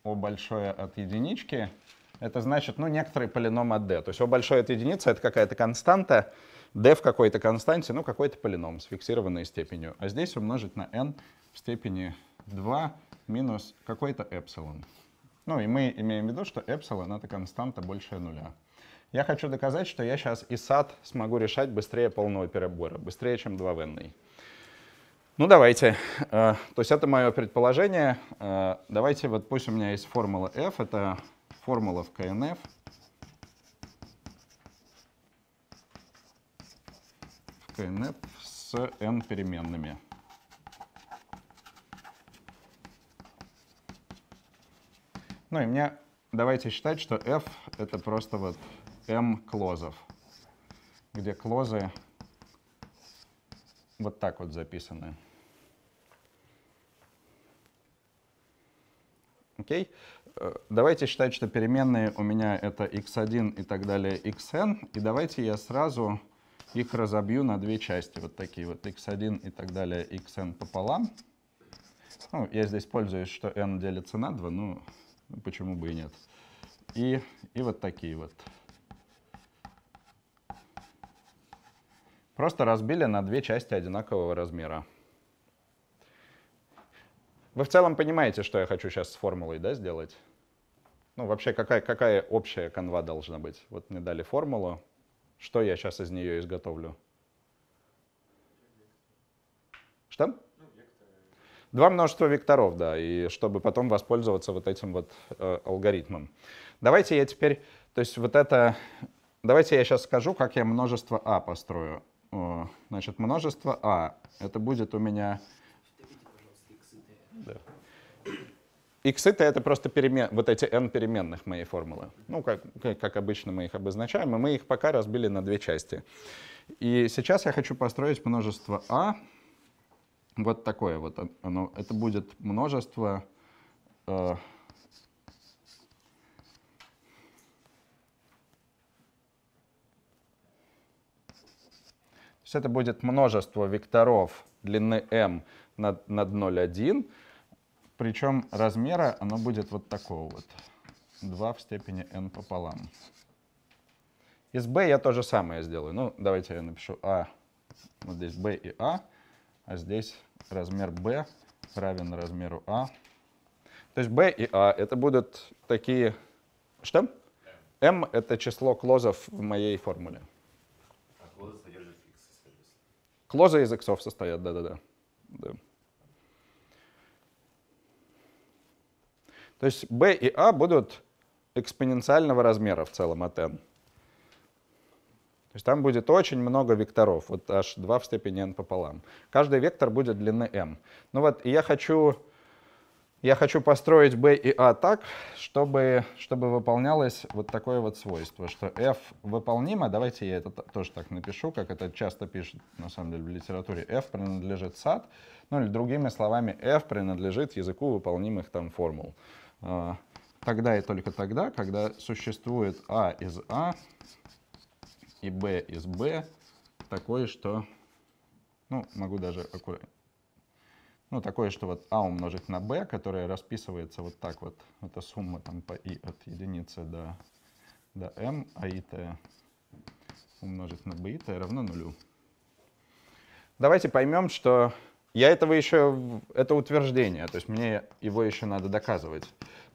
A: о большое от единички. Это значит, ну, некоторый полином от D. То есть о большое от единицы — это какая-то константа. D в какой-то константе, ну, какой-то полином с фиксированной степенью. А здесь умножить на N в степени 2 минус какой-то эпсилон. Ну, и мы имеем в виду, что эпсилон — это константа больше нуля. Я хочу доказать, что я сейчас и сад смогу решать быстрее полного перебора, быстрее, чем 2 венный. Ну давайте. Э, то есть это мое предположение. Э, давайте вот пусть у меня есть формула f, это формула в КНФ. В КНФ с n переменными. Ну и мне давайте считать, что f это просто вот m-клозов, где клозы вот так вот записаны. Окей? Э, давайте считать, что переменные у меня это x1 и так далее xn. И давайте я сразу их разобью на две части. Вот такие вот x1 и так далее xn пополам. Ну, я здесь пользуюсь, что n делится на 2, ну почему бы и нет. И, и вот такие вот. Просто разбили на две части одинакового размера. Вы в целом понимаете, что я хочу сейчас с формулой да, сделать? Ну, вообще, какая, какая общая канва должна быть? Вот мне дали формулу. Что я сейчас из нее изготовлю? Что? Два множества векторов, да, и чтобы потом воспользоваться вот этим вот э, алгоритмом. Давайте я теперь, то есть вот это, давайте я сейчас скажу, как я множество А построю. О, значит, множество А. Это будет у меня... Да. X это, это просто перемен, вот эти n переменных моей формулы. Ну, как, как обычно мы их обозначаем, и мы их пока разбили на две части. И сейчас я хочу построить множество А. Вот такое вот оно. Это будет множество... Э, есть это будет множество векторов длины m над, над 0,1, причем размера оно будет вот такого вот, 2 в степени n пополам. Из b я то же самое сделаю. Ну, давайте я напишу a, вот здесь b и a, а здесь размер b равен размеру a. То есть b и a это будут такие... Что? m — это число клозов в моей формуле. Кложа из иксов состоят, да-да-да. Да. То есть b и a а будут экспоненциального размера в целом от n. То есть там будет очень много векторов, вот h 2 в степени n пополам. Каждый вектор будет длины m. Ну вот, и я хочу я хочу построить B и A так, чтобы, чтобы выполнялось вот такое вот свойство, что F выполнимо. Давайте я это тоже так напишу, как это часто пишут на самом деле в литературе. F принадлежит сад, ну или другими словами, F принадлежит языку выполнимых там формул. А, тогда и только тогда, когда существует A из A и B из B, такое, что... Ну, могу даже аккуратно ну, такое, что вот А умножить на b, которое расписывается вот так вот. Это сумма там по i от единицы до, до m, а и t умножить на b и t равно нулю. Давайте поймем, что я этого еще, это утверждение, то есть мне его еще надо доказывать.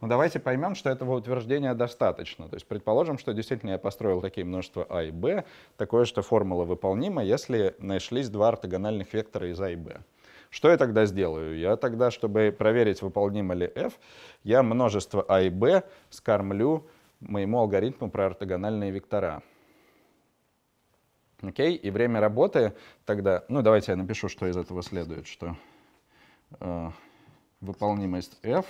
A: Но давайте поймем, что этого утверждения достаточно. То есть предположим, что действительно я построил такие множества А и Б, такое, что формула выполнима, если нашлись два ортогональных вектора из А и Б. Что я тогда сделаю? Я тогда, чтобы проверить, выполнимо ли f, я множество A а и b скормлю моему алгоритму про ортогональные вектора. Окей, okay? и время работы тогда... Ну, давайте я напишу, что из этого следует, что э, выполнимость f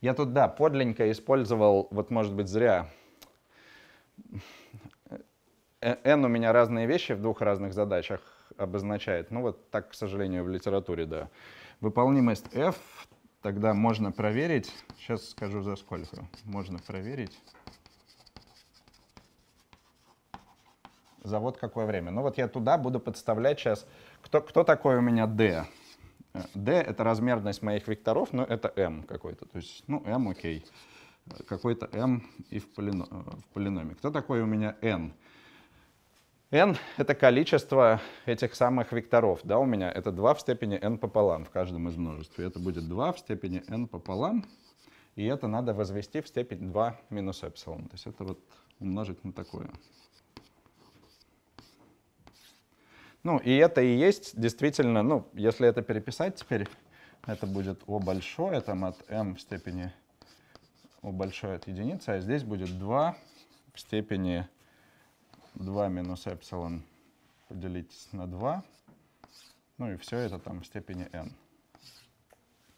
A: Я тут, да, подлинненько использовал, вот, может быть, зря n э, у меня разные вещи в двух разных задачах обозначает. Ну вот так, к сожалению, в литературе, да. Выполнимость f тогда можно проверить. Сейчас скажу за сколько. Можно проверить. За вот какое время. Ну вот я туда буду подставлять сейчас. Кто, кто такой у меня d? d э, — это размерность моих векторов, но это m какой-то. То есть, ну, m окей. Какой-то m и в, полино э, в полиноме. Кто такой у меня n? n — это количество этих самых векторов. Да, у меня это 2 в степени n пополам в каждом из множеств. И это будет 2 в степени n пополам. И это надо возвести в степень 2 минус эпсилон. То есть это вот умножить на такое. Ну, и это и есть действительно, ну, если это переписать теперь, это будет О большое, там от m в степени О большое от единицы, а здесь будет 2 в степени 2 минус эпсилон поделить на 2. Ну и все это там в степени n.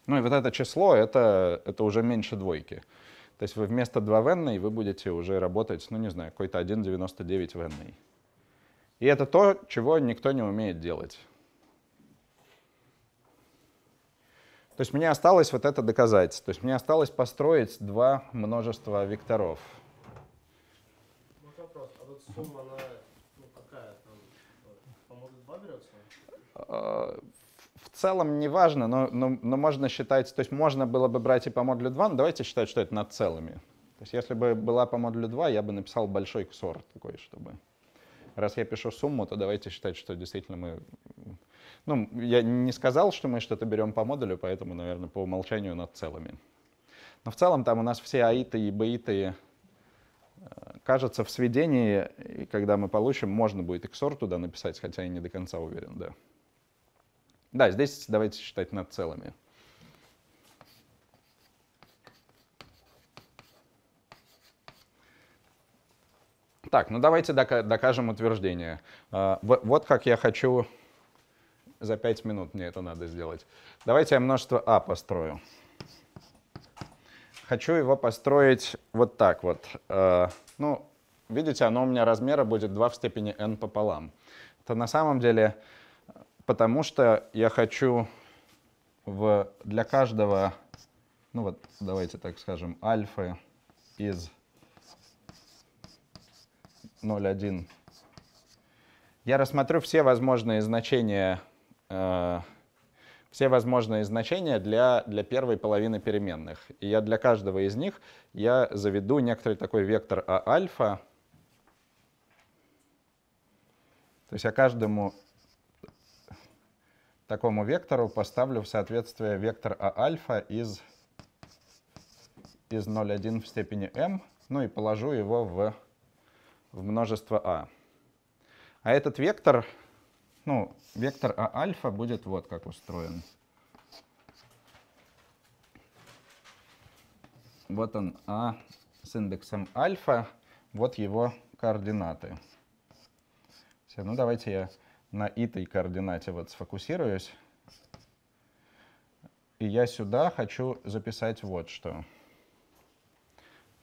A: Ну и вот это число, это, это уже меньше двойки. То есть вы вместо 2 в n вы будете уже работать, ну не знаю, какой-то 1,99 в n. -ной. И это то, чего никто не умеет делать. То есть мне осталось вот это доказать. То есть мне осталось построить два множества векторов сумма, она ну, какая там? Помогут два берется? А, в целом не важно, но, но, но можно считать, то есть можно было бы брать и по модулю 2, но давайте считать, что это над целыми. То есть если бы была по модулю 2, я бы написал большой ксор такой, чтобы... Раз я пишу сумму, то давайте считать, что действительно мы... Ну, я не сказал, что мы что-то берем по модулю, поэтому, наверное, по умолчанию над целыми. Но в целом там у нас все аиты и баиты Кажется, в сведении, когда мы получим, можно будет XOR туда написать, хотя я не до конца уверен, да. Да, здесь давайте считать над целыми. Так, ну давайте докажем утверждение. А, вот как я хочу за 5 минут мне это надо сделать. Давайте я множество А построю хочу его построить вот так вот. Э, ну, видите, оно у меня размера будет 2 в степени n пополам. Это на самом деле потому, что я хочу в, для каждого, ну вот давайте так скажем, альфа из 0,1. Я рассмотрю все возможные значения э, все возможные значения для, для первой половины переменных. И я для каждого из них я заведу некоторый такой вектор А альфа. То есть я каждому такому вектору поставлю в соответствие вектор А альфа из, из 0,1 в степени m, ну и положу его в, в множество А. А этот вектор ну, вектор А альфа будет вот как устроен. Вот он А с индексом альфа, вот его координаты. Все, ну давайте я на этой координате вот сфокусируюсь. И я сюда хочу записать вот что.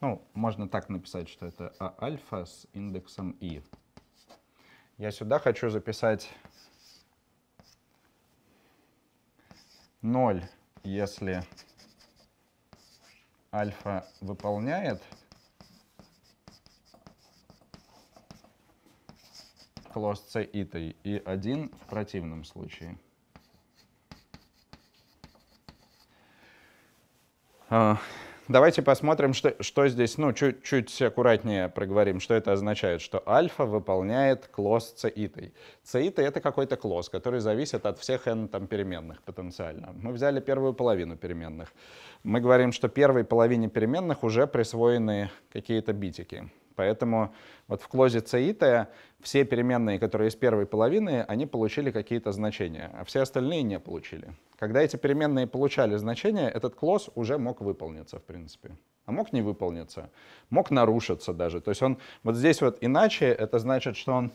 A: Ну, можно так написать, что это А альфа с индексом И. Я сюда хочу записать 0, если альфа выполняет класс c итой и 1 в противном случае. Uh давайте посмотрим, что, что здесь, ну, чуть-чуть аккуратнее проговорим, что это означает, что альфа выполняет клосс цеитой. Цеита — это какой-то клосс, который зависит от всех n там, переменных потенциально. Мы взяли первую половину переменных. Мы говорим, что первой половине переменных уже присвоены какие-то битики. Поэтому вот в клозе Цаита все переменные, которые из первой половины, они получили какие-то значения, а все остальные не получили. Когда эти переменные получали значения, этот клоз уже мог выполниться, в принципе. А мог не выполниться, мог нарушиться даже. То есть он вот здесь вот иначе, это значит, что он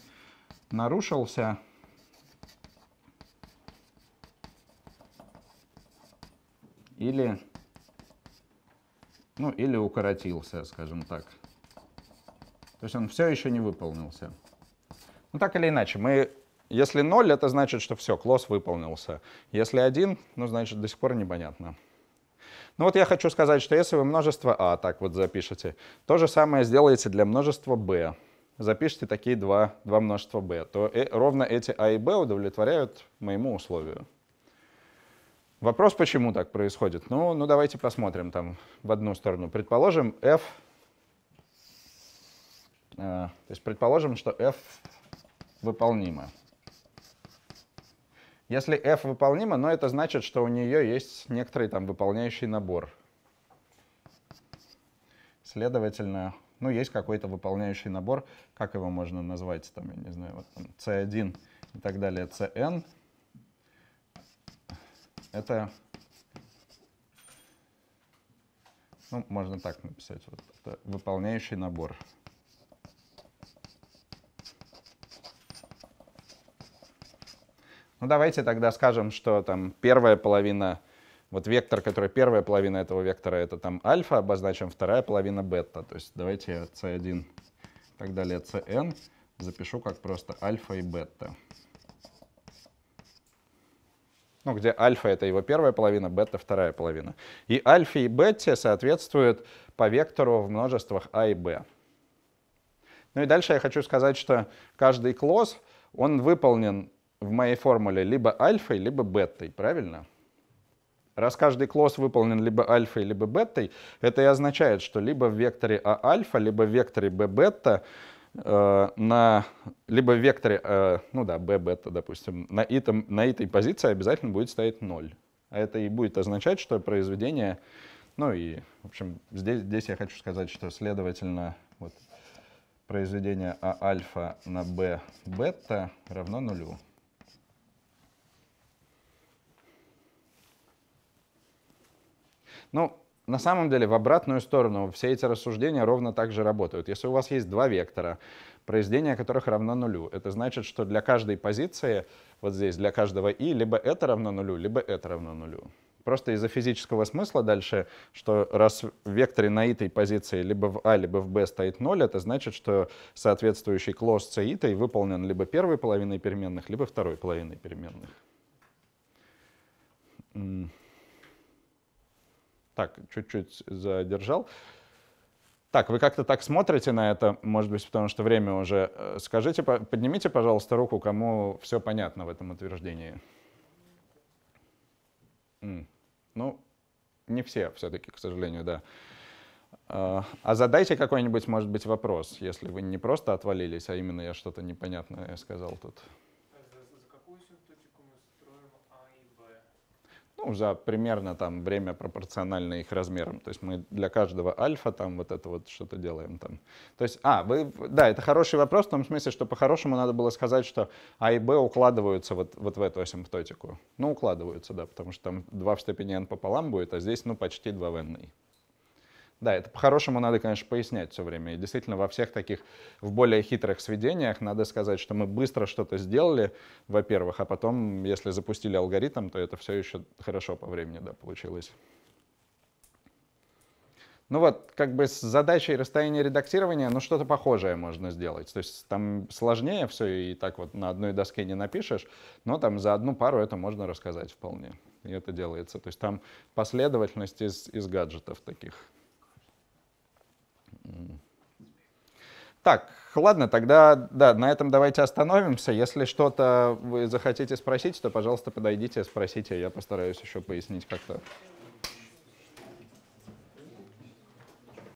A: нарушился, или, ну, или укоротился, скажем так. То есть он все еще не выполнился. Ну так или иначе, мы, если 0, это значит, что все, клосс выполнился. Если 1, ну значит до сих пор непонятно. Ну вот я хочу сказать, что если вы множество А так вот запишете, то же самое сделаете для множества Б. Запишите такие два, два множества Б, то э, ровно эти А и Б удовлетворяют моему условию. Вопрос, почему так происходит? Ну, ну давайте посмотрим там в одну сторону. Предположим, f Э, то есть предположим, что f выполнима. Если f выполнима, но это значит, что у нее есть некоторый там выполняющий набор. Следовательно, ну, есть какой-то выполняющий набор, как его можно назвать, там, я не знаю, вот там C1 и так далее, CN. Это, ну, можно так написать, вот, это выполняющий набор. Ну давайте тогда скажем, что там первая половина, вот вектор, который первая половина этого вектора, это там альфа, обозначим вторая половина бета. То есть давайте я c1 и так далее cn запишу как просто альфа и бета. Ну, где альфа — это его первая половина, бета — вторая половина. И альфа и бете соответствуют по вектору в множествах а и b. Ну и дальше я хочу сказать, что каждый класс, он выполнен в моей формуле либо альфой, либо бетой, правильно? Раз каждый клосс выполнен либо альфой, либо бетой, это и означает, что либо в векторе А альфа, либо в векторе Б бета э, на, либо в векторе, э, ну да, б бета, допустим, на, этом, на этой позиции обязательно будет стоять 0. А это и будет означать, что произведение, ну и, в общем, здесь, здесь я хочу сказать, что, следовательно, вот произведение А альфа на б бета равно нулю. Ну, на самом деле в обратную сторону все эти рассуждения ровно так же работают. Если у вас есть два вектора, произведение которых равно нулю, это значит, что для каждой позиции, вот здесь, для каждого i, либо это равно нулю, либо это равно нулю. Просто из-за физического смысла дальше, что раз в векторе на итой позиции либо в а, либо в Б стоит 0, это значит, что соответствующий класс c итой выполнен либо первой половиной переменных, либо второй половиной переменных. Так, чуть-чуть задержал. Так, вы как-то так смотрите на это, может быть, потому что время уже. Э, скажите, поднимите, пожалуйста, руку, кому все понятно в этом утверждении. Ну, не все все-таки, к сожалению, да. А, а задайте какой-нибудь, может быть, вопрос, если вы не просто отвалились, а именно я что-то непонятное сказал тут. ну, за примерно там время пропорционально их размерам. То есть мы для каждого альфа там вот это вот что-то делаем там. То есть, а, вы, да, это хороший вопрос в том смысле, что по-хорошему надо было сказать, что А и Б укладываются вот, вот в эту асимптотику. Ну, укладываются, да, потому что там 2 в степени n пополам будет, а здесь, ну, почти 2 в n. -ный. Да, это по-хорошему надо, конечно, пояснять все время. И действительно, во всех таких, в более хитрых сведениях надо сказать, что мы быстро что-то сделали, во-первых, а потом, если запустили алгоритм, то это все еще хорошо по времени да, получилось. Ну вот, как бы с задачей расстояния редактирования, ну что-то похожее можно сделать. То есть там сложнее все, и так вот на одной доске не напишешь, но там за одну пару это можно рассказать вполне. И это делается. То есть там последовательность из, из гаджетов таких. Так, ладно, тогда да, на этом давайте остановимся. Если что-то вы захотите спросить, то, пожалуйста, подойдите, спросите. Я постараюсь еще пояснить как-то.